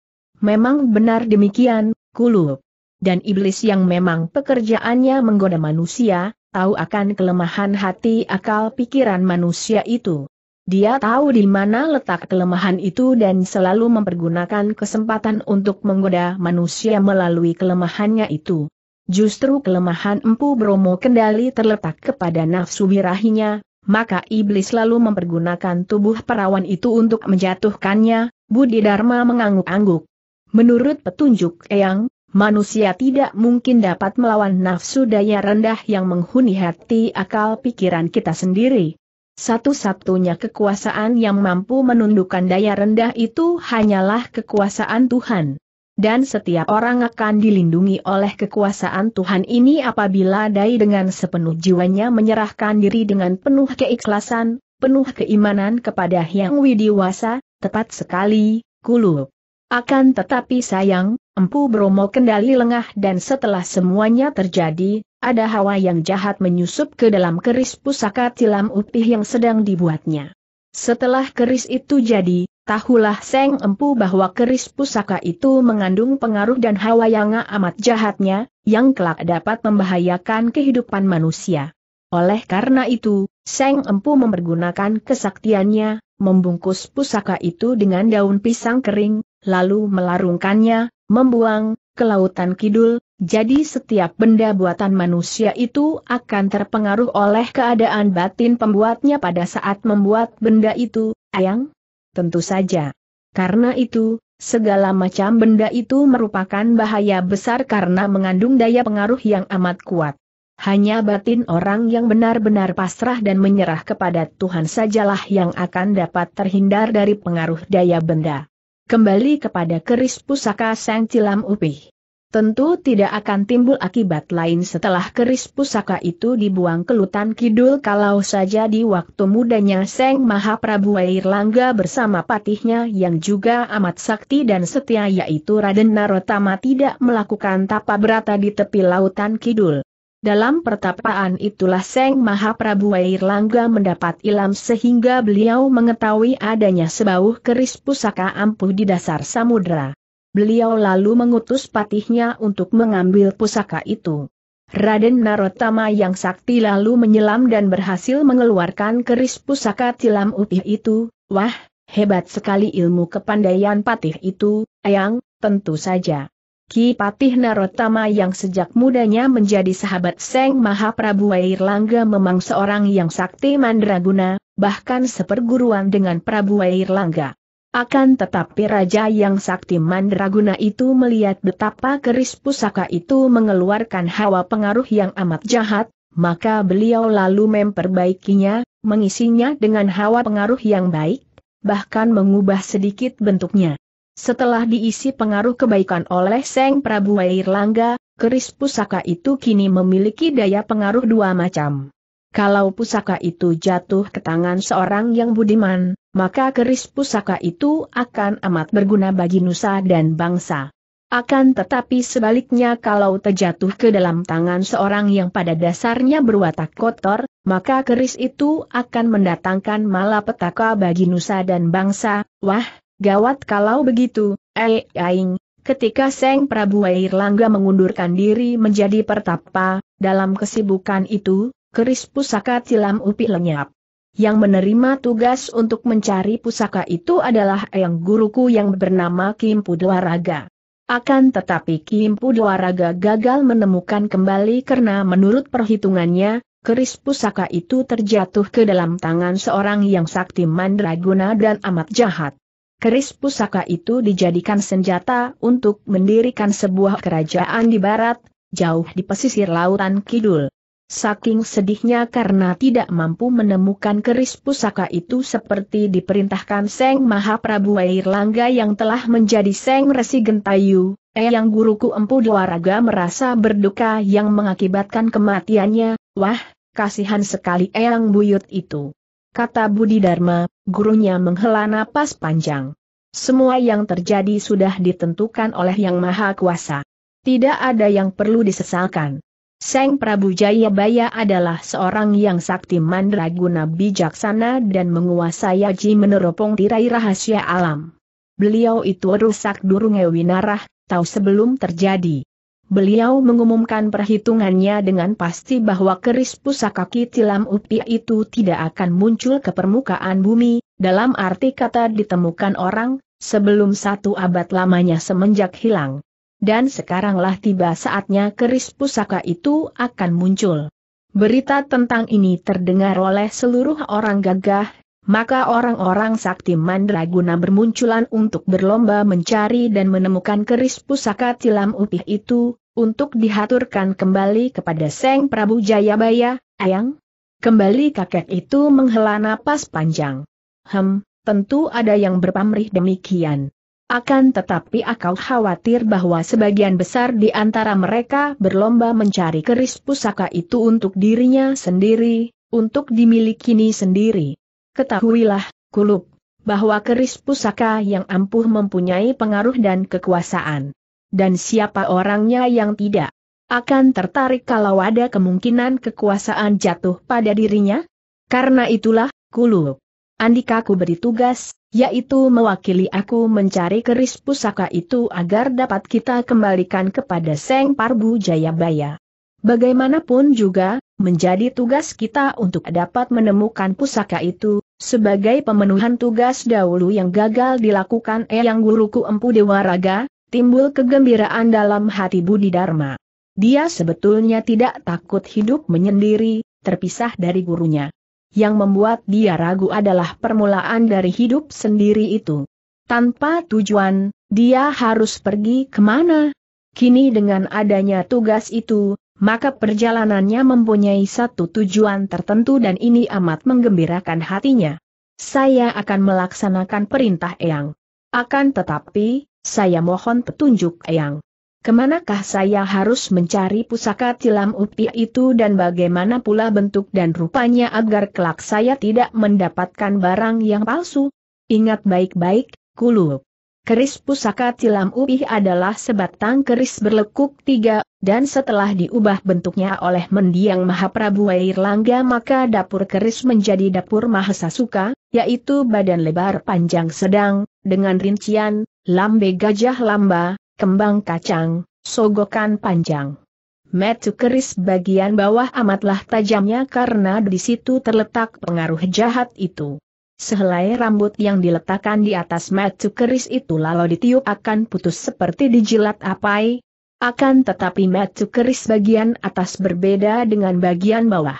S1: Memang benar demikian, Kulub. Dan iblis yang memang pekerjaannya menggoda manusia, tahu akan kelemahan hati akal pikiran manusia itu. Dia tahu di mana letak kelemahan itu dan selalu mempergunakan kesempatan untuk menggoda manusia melalui kelemahannya itu. Justru kelemahan Empu Bromo kendali terletak kepada nafsu birahinya, maka iblis selalu mempergunakan tubuh perawan itu untuk menjatuhkannya, Budi Dharma mengangguk-angguk. Menurut petunjuk Eyang, manusia tidak mungkin dapat melawan nafsu daya rendah yang menghuni hati akal pikiran kita sendiri. Satu-satunya kekuasaan yang mampu menundukkan daya rendah itu hanyalah kekuasaan Tuhan. Dan setiap orang akan dilindungi oleh kekuasaan Tuhan ini apabila dai dengan sepenuh jiwanya menyerahkan diri dengan penuh keikhlasan, penuh keimanan kepada Yang Widiwasa, tepat sekali, kulup. Akan tetapi sayang, Empu Bromo kendali lengah dan setelah semuanya terjadi, ada hawa yang jahat menyusup ke dalam keris pusaka tilam utih yang sedang dibuatnya. Setelah keris itu jadi, tahulah Seng Empu bahwa keris pusaka itu mengandung pengaruh dan hawa yang amat jahatnya, yang kelak dapat membahayakan kehidupan manusia. Oleh karena itu, Seng Empu mempergunakan kesaktiannya, membungkus pusaka itu dengan daun pisang kering, lalu melarungkannya, membuang, ke lautan kidul, jadi setiap benda buatan manusia itu akan terpengaruh oleh keadaan batin pembuatnya pada saat membuat benda itu, Ayang? Tentu saja. Karena itu, segala macam benda itu merupakan bahaya besar karena mengandung daya pengaruh yang amat kuat. Hanya batin orang yang benar-benar pasrah dan menyerah kepada Tuhan sajalah yang akan dapat terhindar dari pengaruh daya benda. Kembali kepada keris pusaka Sang Cilam Upih. Tentu tidak akan timbul akibat lain setelah keris pusaka itu dibuang ke Lutan Kidul kalau saja di waktu mudanya Seng Mahaprabu Airlangga bersama patihnya yang juga amat sakti dan setia yaitu Raden Narotama tidak melakukan tapa berata di tepi Lautan Kidul. Dalam pertapaan itulah Seng Mahaprabu Airlangga mendapat ilham sehingga beliau mengetahui adanya sebuah keris pusaka ampuh di dasar samudera. Beliau lalu mengutus patihnya untuk mengambil pusaka itu. Raden Narotama yang sakti lalu menyelam dan berhasil mengeluarkan keris pusaka tilam utih itu. Wah, hebat sekali ilmu kepandaian patih itu, ayang. tentu saja. Ki Patih Narotama yang sejak mudanya menjadi sahabat Seng Mahaprabu Wairlangga memang seorang yang sakti mandraguna, bahkan seperguruan dengan Prabu Wairlangga. Akan tetapi Raja yang sakti Mandraguna itu melihat betapa keris pusaka itu mengeluarkan hawa pengaruh yang amat jahat, maka beliau lalu memperbaikinya, mengisinya dengan hawa pengaruh yang baik, bahkan mengubah sedikit bentuknya. Setelah diisi pengaruh kebaikan oleh Seng Prabu Wairlangga, keris pusaka itu kini memiliki daya pengaruh dua macam. Kalau pusaka itu jatuh ke tangan seorang yang budiman, maka keris pusaka itu akan amat berguna bagi nusa dan bangsa. Akan tetapi sebaliknya kalau terjatuh ke dalam tangan seorang yang pada dasarnya berwatak kotor, maka keris itu akan mendatangkan malapetaka bagi nusa dan bangsa. Wah, gawat kalau begitu, eh aing. Ketika Seng Prabu Airlangga mengundurkan diri menjadi pertapa, dalam kesibukan itu, keris pusaka tilam upi lenyap. Yang menerima tugas untuk mencari pusaka itu adalah yang guruku yang bernama Kim Pudwaraga. Akan tetapi Kim Pudwaraga gagal menemukan kembali karena menurut perhitungannya, keris pusaka itu terjatuh ke dalam tangan seorang yang sakti mandraguna dan amat jahat. Keris pusaka itu dijadikan senjata untuk mendirikan sebuah kerajaan di barat, jauh di pesisir lautan kidul. Saking sedihnya karena tidak mampu menemukan keris pusaka itu seperti diperintahkan Seng Maha Prabu Airlangga yang telah menjadi Seng Resi Gentayu, Eyang guruku Empu Dwaraga merasa berduka yang mengakibatkan kematiannya, wah, kasihan sekali Eyang Buyut itu. Kata Budi Dharma, gurunya menghela napas panjang. Semua yang terjadi sudah ditentukan oleh Yang Maha Kuasa. Tidak ada yang perlu disesalkan. Seng Prabu Jayabaya adalah seorang yang sakti mandraguna bijaksana dan menguasai aji meneropong tirai rahasia alam. Beliau itu rusak durunge winarah, tahu sebelum terjadi. Beliau mengumumkan perhitungannya dengan pasti bahwa keris pusaka Kitilam Upi itu tidak akan muncul ke permukaan bumi, dalam arti kata ditemukan orang, sebelum satu abad lamanya semenjak hilang. Dan sekaranglah tiba saatnya keris pusaka itu akan muncul. Berita tentang ini terdengar oleh seluruh orang gagah, maka orang-orang sakti mandraguna bermunculan untuk berlomba mencari dan menemukan keris pusaka tilam upih itu, untuk dihaturkan kembali kepada Seng Prabu Jayabaya, Ayang. Kembali kakek itu menghela napas panjang. Hem, tentu ada yang berpamrih demikian. Akan tetapi aku khawatir bahwa sebagian besar di antara mereka berlomba mencari keris pusaka itu untuk dirinya sendiri, untuk dimilikini sendiri. Ketahuilah, Kulub, bahwa keris pusaka yang ampuh mempunyai pengaruh dan kekuasaan. Dan siapa orangnya yang tidak akan tertarik kalau ada kemungkinan kekuasaan jatuh pada dirinya? Karena itulah, Kulub, Andika ku beri tugas, yaitu mewakili aku mencari keris pusaka itu agar dapat kita kembalikan kepada Seng Parbu Jayabaya. Bagaimanapun juga, menjadi tugas kita untuk dapat menemukan pusaka itu, sebagai pemenuhan tugas dahulu yang gagal dilakukan Eyang Guruku Empu Dewaraga, timbul kegembiraan dalam hati Budi Dharma. Dia sebetulnya tidak takut hidup menyendiri, terpisah dari gurunya yang membuat dia ragu adalah permulaan dari hidup sendiri itu. Tanpa tujuan, dia harus pergi kemana? Kini dengan adanya tugas itu, maka perjalanannya mempunyai satu tujuan tertentu dan ini amat menggembirakan hatinya. Saya akan melaksanakan perintah Eyang. Akan tetapi, saya mohon petunjuk Eyang. Kemanakah saya harus mencari pusaka tilam upi itu dan bagaimana pula bentuk dan rupanya agar kelak saya tidak mendapatkan barang yang palsu? Ingat baik-baik, kulup. Keris pusaka tilam upi adalah sebatang keris berlekuk tiga, dan setelah diubah bentuknya oleh mendiang Mahaprabu Wairlangga maka dapur keris menjadi dapur Mahasasuka, yaitu badan lebar panjang sedang, dengan rincian, lambe gajah lamba, kembang kacang, sogokan panjang. Metu keris bagian bawah amatlah tajamnya karena di situ terletak pengaruh jahat itu. Sehelai rambut yang diletakkan di atas metu keris itu lalu ditiup akan putus seperti dijilat apai. Akan tetapi metu keris bagian atas berbeda dengan bagian bawah.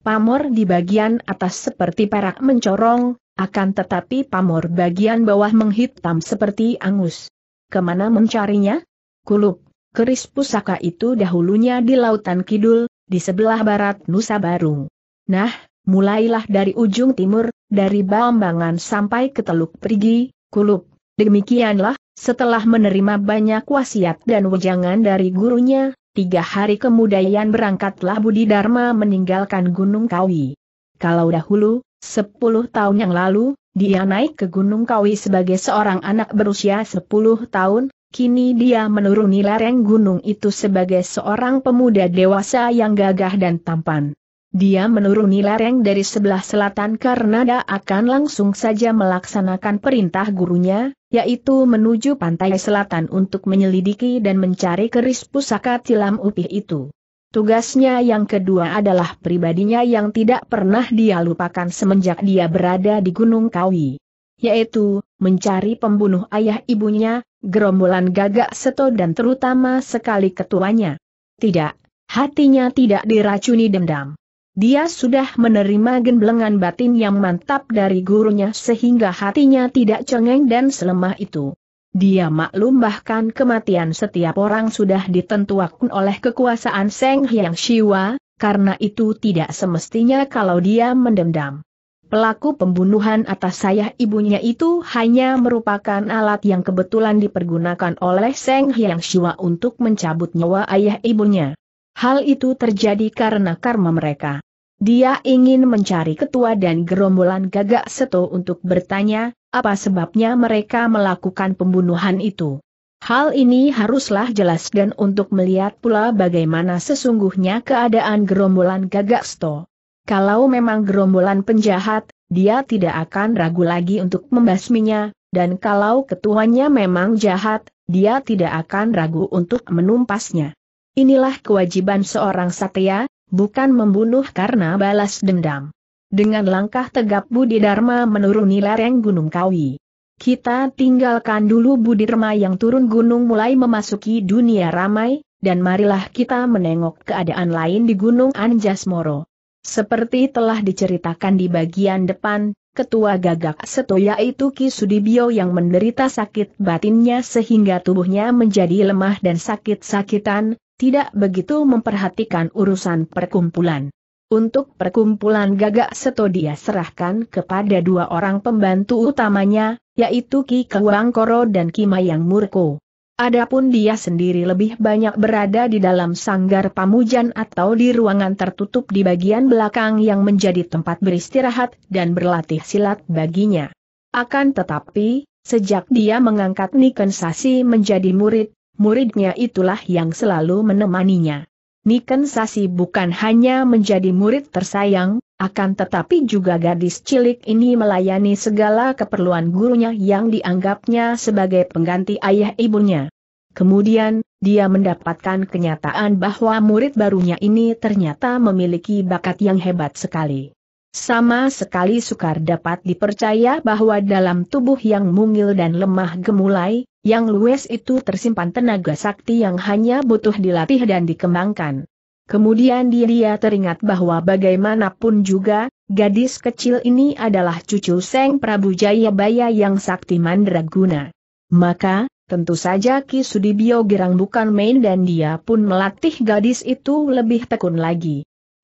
S1: Pamor di bagian atas seperti perak mencorong, akan tetapi pamor bagian bawah menghitam seperti angus. Kemana mencarinya? Kuluk, keris pusaka itu dahulunya di Lautan Kidul, di sebelah barat Nusa Baru. Nah, mulailah dari ujung timur, dari Bambangan sampai ke Teluk Perigi, Kuluk. Demikianlah, setelah menerima banyak wasiat dan wejangan dari gurunya, tiga hari kemudian berangkatlah Budi Dharma meninggalkan Gunung Kawi. Kalau dahulu, Sepuluh tahun yang lalu, dia naik ke Gunung Kawi sebagai seorang anak berusia sepuluh tahun, kini dia menuruni lereng gunung itu sebagai seorang pemuda dewasa yang gagah dan tampan. Dia menuruni lereng dari sebelah selatan karena dia akan langsung saja melaksanakan perintah gurunya, yaitu menuju pantai selatan untuk menyelidiki dan mencari keris pusaka tilam upih itu. Tugasnya yang kedua adalah pribadinya yang tidak pernah dia lupakan semenjak dia berada di Gunung Kawi. Yaitu, mencari pembunuh ayah ibunya, gerombolan gagak seto dan terutama sekali ketuanya. Tidak, hatinya tidak diracuni dendam. Dia sudah menerima genblengan batin yang mantap dari gurunya sehingga hatinya tidak cengeng dan selemah itu. Dia maklum bahkan kematian setiap orang sudah ditentukan oleh kekuasaan Seng Hyang Shiwa, karena itu tidak semestinya kalau dia mendendam. Pelaku pembunuhan atas saya ibunya itu hanya merupakan alat yang kebetulan dipergunakan oleh Seng Hyang Shiwa untuk mencabut nyawa ayah ibunya. Hal itu terjadi karena karma mereka. Dia ingin mencari ketua dan gerombolan gagak seto untuk bertanya, apa sebabnya mereka melakukan pembunuhan itu. Hal ini haruslah jelas dan untuk melihat pula bagaimana sesungguhnya keadaan gerombolan gagak seto. Kalau memang gerombolan penjahat, dia tidak akan ragu lagi untuk membasminya, dan kalau ketuanya memang jahat, dia tidak akan ragu untuk menumpasnya. Inilah kewajiban seorang satya, bukan membunuh karena balas dendam. Dengan langkah tegap Budi Dharma menuruni lereng Gunung Kawi. Kita tinggalkan dulu Budi Dharma yang turun gunung mulai memasuki dunia ramai, dan marilah kita menengok keadaan lain di Gunung Anjas Moro. Seperti telah diceritakan di bagian depan, ketua gagak setoya itu Ki Sudibyo yang menderita sakit batinnya sehingga tubuhnya menjadi lemah dan sakit-sakitan, tidak begitu memperhatikan urusan perkumpulan. Untuk perkumpulan gagak seto dia serahkan kepada dua orang pembantu utamanya, yaitu Ki Kewang Koro dan Ki Mayang Murko. Adapun dia sendiri lebih banyak berada di dalam sanggar pamujan atau di ruangan tertutup di bagian belakang yang menjadi tempat beristirahat dan berlatih silat baginya. Akan tetapi, sejak dia mengangkat Niken Sasi menjadi murid, muridnya itulah yang selalu menemaninya. Niken Sasi bukan hanya menjadi murid tersayang, akan tetapi juga gadis cilik ini melayani segala keperluan gurunya yang dianggapnya sebagai pengganti ayah ibunya. Kemudian, dia mendapatkan kenyataan bahwa murid barunya ini ternyata memiliki bakat yang hebat sekali. Sama sekali sukar dapat dipercaya bahwa dalam tubuh yang mungil dan lemah gemulai, yang luwes itu tersimpan tenaga sakti yang hanya butuh dilatih dan dikembangkan. Kemudian dia teringat bahwa bagaimanapun juga, gadis kecil ini adalah cucu Seng Prabu Jayabaya yang sakti mandraguna. Maka, tentu saja Ki Sudibyo Girang bukan main dan dia pun melatih gadis itu lebih tekun lagi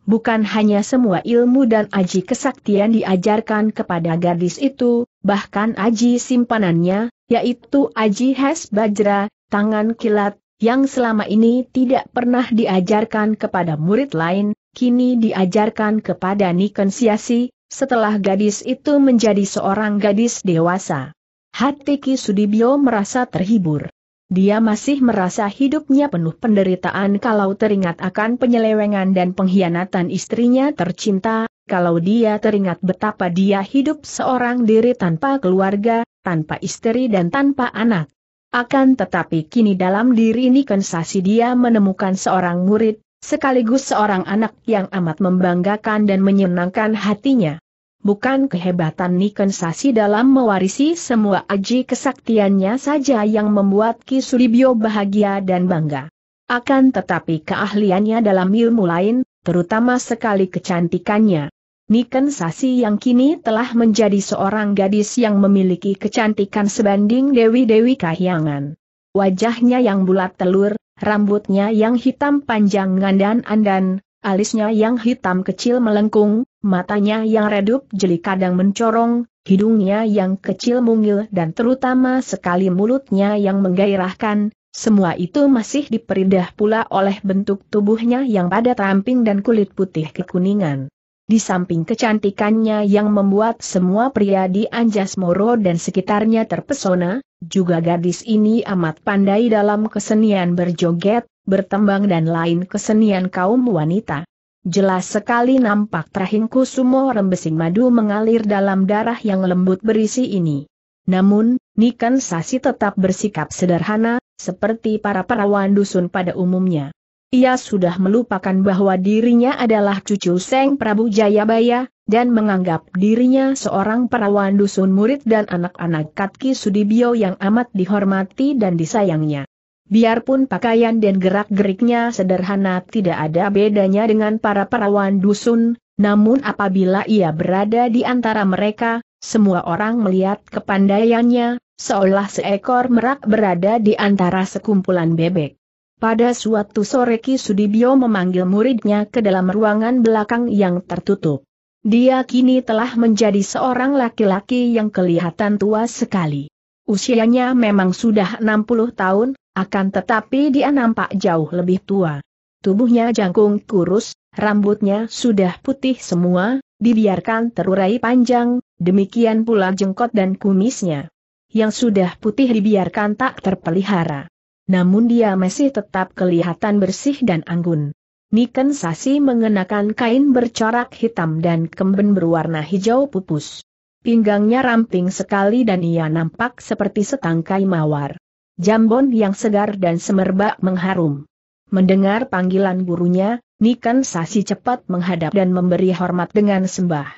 S1: bukan hanya semua ilmu dan aji kesaktian diajarkan kepada gadis itu, bahkan aji simpanannya, yaitu aji Hes Bajra, tangan kilat, yang selama ini tidak pernah diajarkan kepada murid lain, kini diajarkan kepada Nikon Siasi, setelah gadis itu menjadi seorang gadis dewasa. Hati Ki Sudibyo merasa terhibur. Dia masih merasa hidupnya penuh penderitaan kalau teringat akan penyelewengan dan pengkhianatan istrinya tercinta, kalau dia teringat betapa dia hidup seorang diri tanpa keluarga, tanpa istri dan tanpa anak. Akan tetapi kini dalam diri ini sensasi dia menemukan seorang murid, sekaligus seorang anak yang amat membanggakan dan menyenangkan hatinya bukan kehebatan Niken Sasi dalam mewarisi semua aji kesaktiannya saja yang membuat Ki Sulibyo bahagia dan bangga. Akan tetapi keahliannya dalam ilmu lain, terutama sekali kecantikannya. Niken Sasi yang kini telah menjadi seorang gadis yang memiliki kecantikan sebanding Dewi-Dewi Kahyangan. Wajahnya yang bulat telur, rambutnya yang hitam panjang ngandan-andan, alisnya yang hitam kecil melengkung, matanya yang redup jeli kadang mencorong, hidungnya yang kecil mungil dan terutama sekali mulutnya yang menggairahkan, semua itu masih diperindah pula oleh bentuk tubuhnya yang pada ramping dan kulit putih kekuningan. Di samping kecantikannya yang membuat semua pria di Anjas Moro dan sekitarnya terpesona, juga gadis ini amat pandai dalam kesenian berjoget, bertembang dan lain kesenian kaum wanita. Jelas sekali nampak rahim kusumo rembesing madu mengalir dalam darah yang lembut berisi ini. Namun, Nikan Sasi tetap bersikap sederhana, seperti para perawan dusun pada umumnya. Ia sudah melupakan bahwa dirinya adalah cucu Seng Prabu Jayabaya, dan menganggap dirinya seorang perawan dusun murid dan anak-anak Katki Sudibyo yang amat dihormati dan disayangnya. Biarpun pakaian dan gerak-geriknya sederhana tidak ada bedanya dengan para perawan dusun, namun apabila ia berada di antara mereka, semua orang melihat kepandaiannya, seolah seekor merak berada di antara sekumpulan bebek. Pada suatu sore Ki Sudibyo memanggil muridnya ke dalam ruangan belakang yang tertutup. Dia kini telah menjadi seorang laki-laki yang kelihatan tua sekali. Usianya memang sudah 60 tahun, akan tetapi dia nampak jauh lebih tua. Tubuhnya jangkung kurus, rambutnya sudah putih semua, dibiarkan terurai panjang, demikian pula jenggot dan kumisnya. Yang sudah putih dibiarkan tak terpelihara. Namun dia masih tetap kelihatan bersih dan anggun. Niken Sasi mengenakan kain bercorak hitam dan kemben berwarna hijau pupus. Pinggangnya ramping sekali dan ia nampak seperti setangkai mawar jambon yang segar dan semerbak mengharum. Mendengar panggilan gurunya, Nikan Sasi cepat menghadap dan memberi hormat dengan sembah.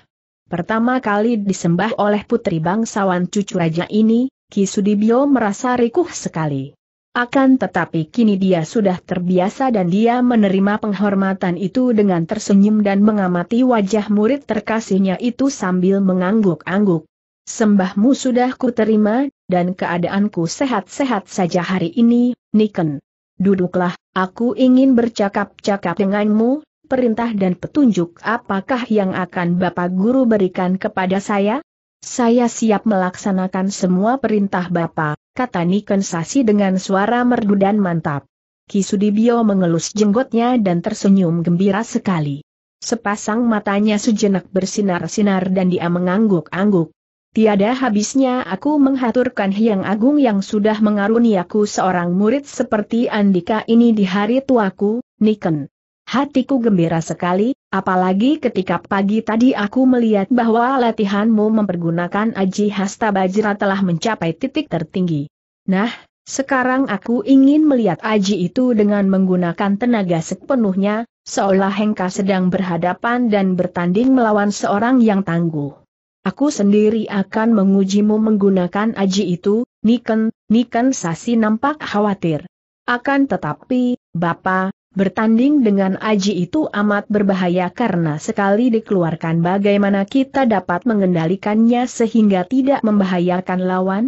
S1: Pertama kali disembah oleh putri bangsawan cucu raja ini, Kisudibio merasa rikuh sekali. Akan tetapi kini dia sudah terbiasa dan dia menerima penghormatan itu dengan tersenyum dan mengamati wajah murid terkasihnya itu sambil mengangguk-angguk. Sembahmu sudah kuterima, dan keadaanku sehat-sehat saja hari ini, Niken. Duduklah, aku ingin bercakap-cakap denganmu, perintah dan petunjuk apakah yang akan Bapak Guru berikan kepada saya? Saya siap melaksanakan semua perintah Bapak, kata Niken Sasi dengan suara merdu dan mantap. Kisudibio mengelus jenggotnya dan tersenyum gembira sekali. Sepasang matanya sejenak bersinar-sinar dan dia mengangguk-angguk. Tiada habisnya aku menghaturkan Hyang Agung yang sudah mengaruniaku seorang murid seperti Andika ini di hari tuaku, Niken. Hatiku gembira sekali, apalagi ketika pagi tadi aku melihat bahwa latihanmu mempergunakan Aji Hasta Bajra telah mencapai titik tertinggi. Nah, sekarang aku ingin melihat Aji itu dengan menggunakan tenaga sepenuhnya, seolah Hengka sedang berhadapan dan bertanding melawan seorang yang tangguh. Aku sendiri akan mengujimu menggunakan aji itu, Niken, Niken Sasi nampak khawatir. Akan tetapi, Bapak, bertanding dengan aji itu amat berbahaya karena sekali dikeluarkan bagaimana kita dapat mengendalikannya sehingga tidak membahayakan lawan?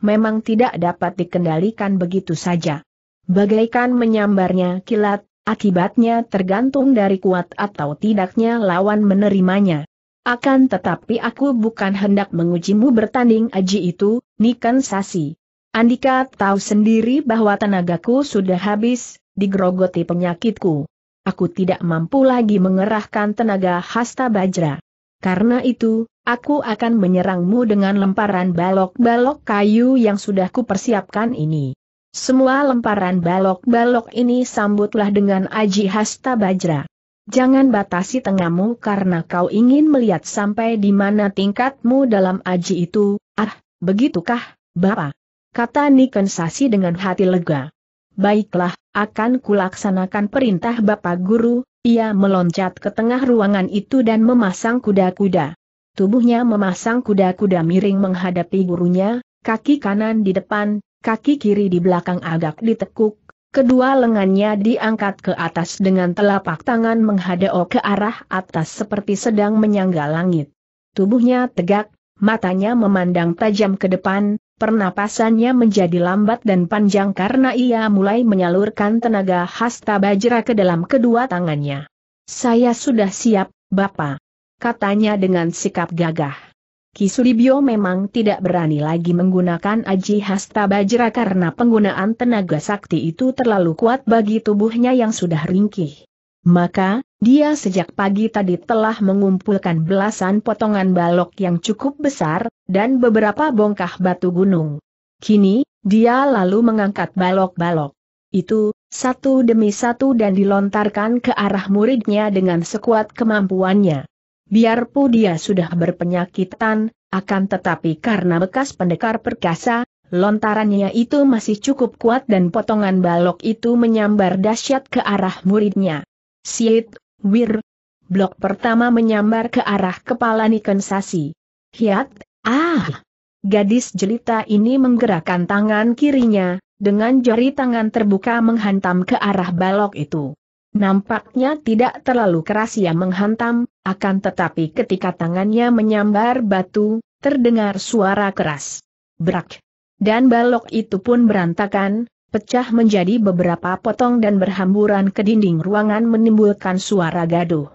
S1: Memang tidak dapat dikendalikan begitu saja. Bagaikan menyambarnya kilat, akibatnya tergantung dari kuat atau tidaknya lawan menerimanya. Akan tetapi aku bukan hendak mengujimu bertanding aji itu, Nikan Sasi. Andika tahu sendiri bahwa tenagaku sudah habis, digerogoti penyakitku. Aku tidak mampu lagi mengerahkan tenaga hasta bajra. Karena itu, aku akan menyerangmu dengan lemparan balok-balok kayu yang sudah kupersiapkan ini. Semua lemparan balok-balok ini sambutlah dengan aji hasta bajra. Jangan batasi tengahmu karena kau ingin melihat sampai di mana tingkatmu dalam aji itu, ah, begitukah, Bapak? Kata Niken Sasi dengan hati lega. Baiklah, akan kulaksanakan perintah Bapak Guru, ia meloncat ke tengah ruangan itu dan memasang kuda-kuda. Tubuhnya memasang kuda-kuda miring menghadapi gurunya, kaki kanan di depan, kaki kiri di belakang agak ditekuk, Kedua lengannya diangkat ke atas dengan telapak tangan menghadap ke arah atas seperti sedang menyangga langit. Tubuhnya tegak, matanya memandang tajam ke depan, pernapasannya menjadi lambat dan panjang karena ia mulai menyalurkan tenaga hasta bajra ke dalam kedua tangannya. Saya sudah siap, Bapak. Katanya dengan sikap gagah. Kisulibyo memang tidak berani lagi menggunakan Aji Hasta Bajra karena penggunaan tenaga sakti itu terlalu kuat bagi tubuhnya yang sudah ringkih. Maka, dia sejak pagi tadi telah mengumpulkan belasan potongan balok yang cukup besar, dan beberapa bongkah batu gunung. Kini, dia lalu mengangkat balok-balok. Itu, satu demi satu dan dilontarkan ke arah muridnya dengan sekuat kemampuannya. Biarpun dia sudah berpenyakitan, akan tetapi karena bekas pendekar perkasa, lontarannya itu masih cukup kuat dan potongan balok itu menyambar dahsyat ke arah muridnya. Siit, wir. Blok pertama menyambar ke arah kepala Niken Sasi. Hiat, ah! Gadis jelita ini menggerakkan tangan kirinya, dengan jari tangan terbuka menghantam ke arah balok itu. Nampaknya tidak terlalu keras ia menghantam, akan tetapi ketika tangannya menyambar batu, terdengar suara keras. Brak! Dan balok itu pun berantakan, pecah menjadi beberapa potong dan berhamburan ke dinding ruangan menimbulkan suara gaduh.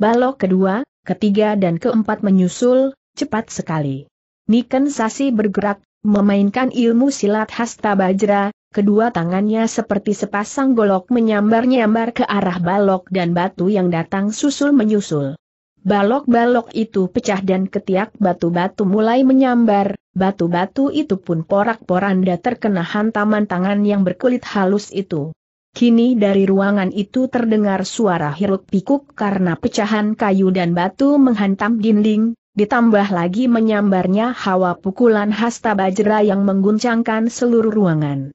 S1: Balok kedua, ketiga dan keempat menyusul, cepat sekali. Niken Sasi bergerak, memainkan ilmu silat hasta bajra, kedua tangannya seperti sepasang golok menyambar-nyambar ke arah balok dan batu yang datang susul-menyusul. Balok-balok itu pecah dan ketiak batu-batu mulai menyambar, batu-batu itu pun porak-poranda terkena hantaman tangan yang berkulit halus itu. Kini dari ruangan itu terdengar suara hiruk-pikuk karena pecahan kayu dan batu menghantam dinding, ditambah lagi menyambarnya hawa pukulan hasta bajra yang mengguncangkan seluruh ruangan.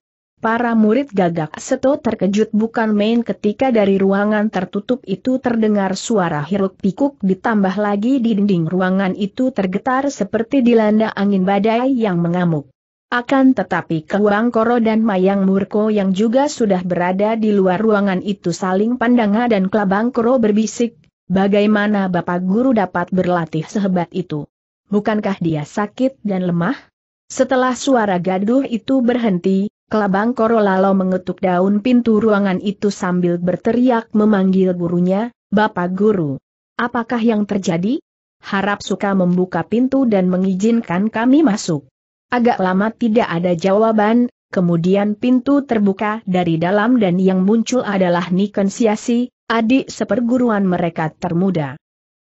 S1: Para murid gagak seto terkejut bukan main ketika dari ruangan tertutup itu terdengar suara hiruk pikuk ditambah lagi di dinding ruangan itu tergetar seperti dilanda angin badai yang mengamuk. Akan tetapi Kewang Koro dan Mayang Murko yang juga sudah berada di luar ruangan itu saling pandangah dan Kelabang Koro berbisik, bagaimana Bapak Guru dapat berlatih sehebat itu? Bukankah dia sakit dan lemah? Setelah suara gaduh itu berhenti, Kelabang Korolalo mengetuk daun pintu ruangan itu sambil berteriak memanggil gurunya, Bapak Guru. Apakah yang terjadi? Harap suka membuka pintu dan mengizinkan kami masuk. Agak lama tidak ada jawaban, kemudian pintu terbuka dari dalam dan yang muncul adalah Niken Siasi, adik seperguruan mereka termuda.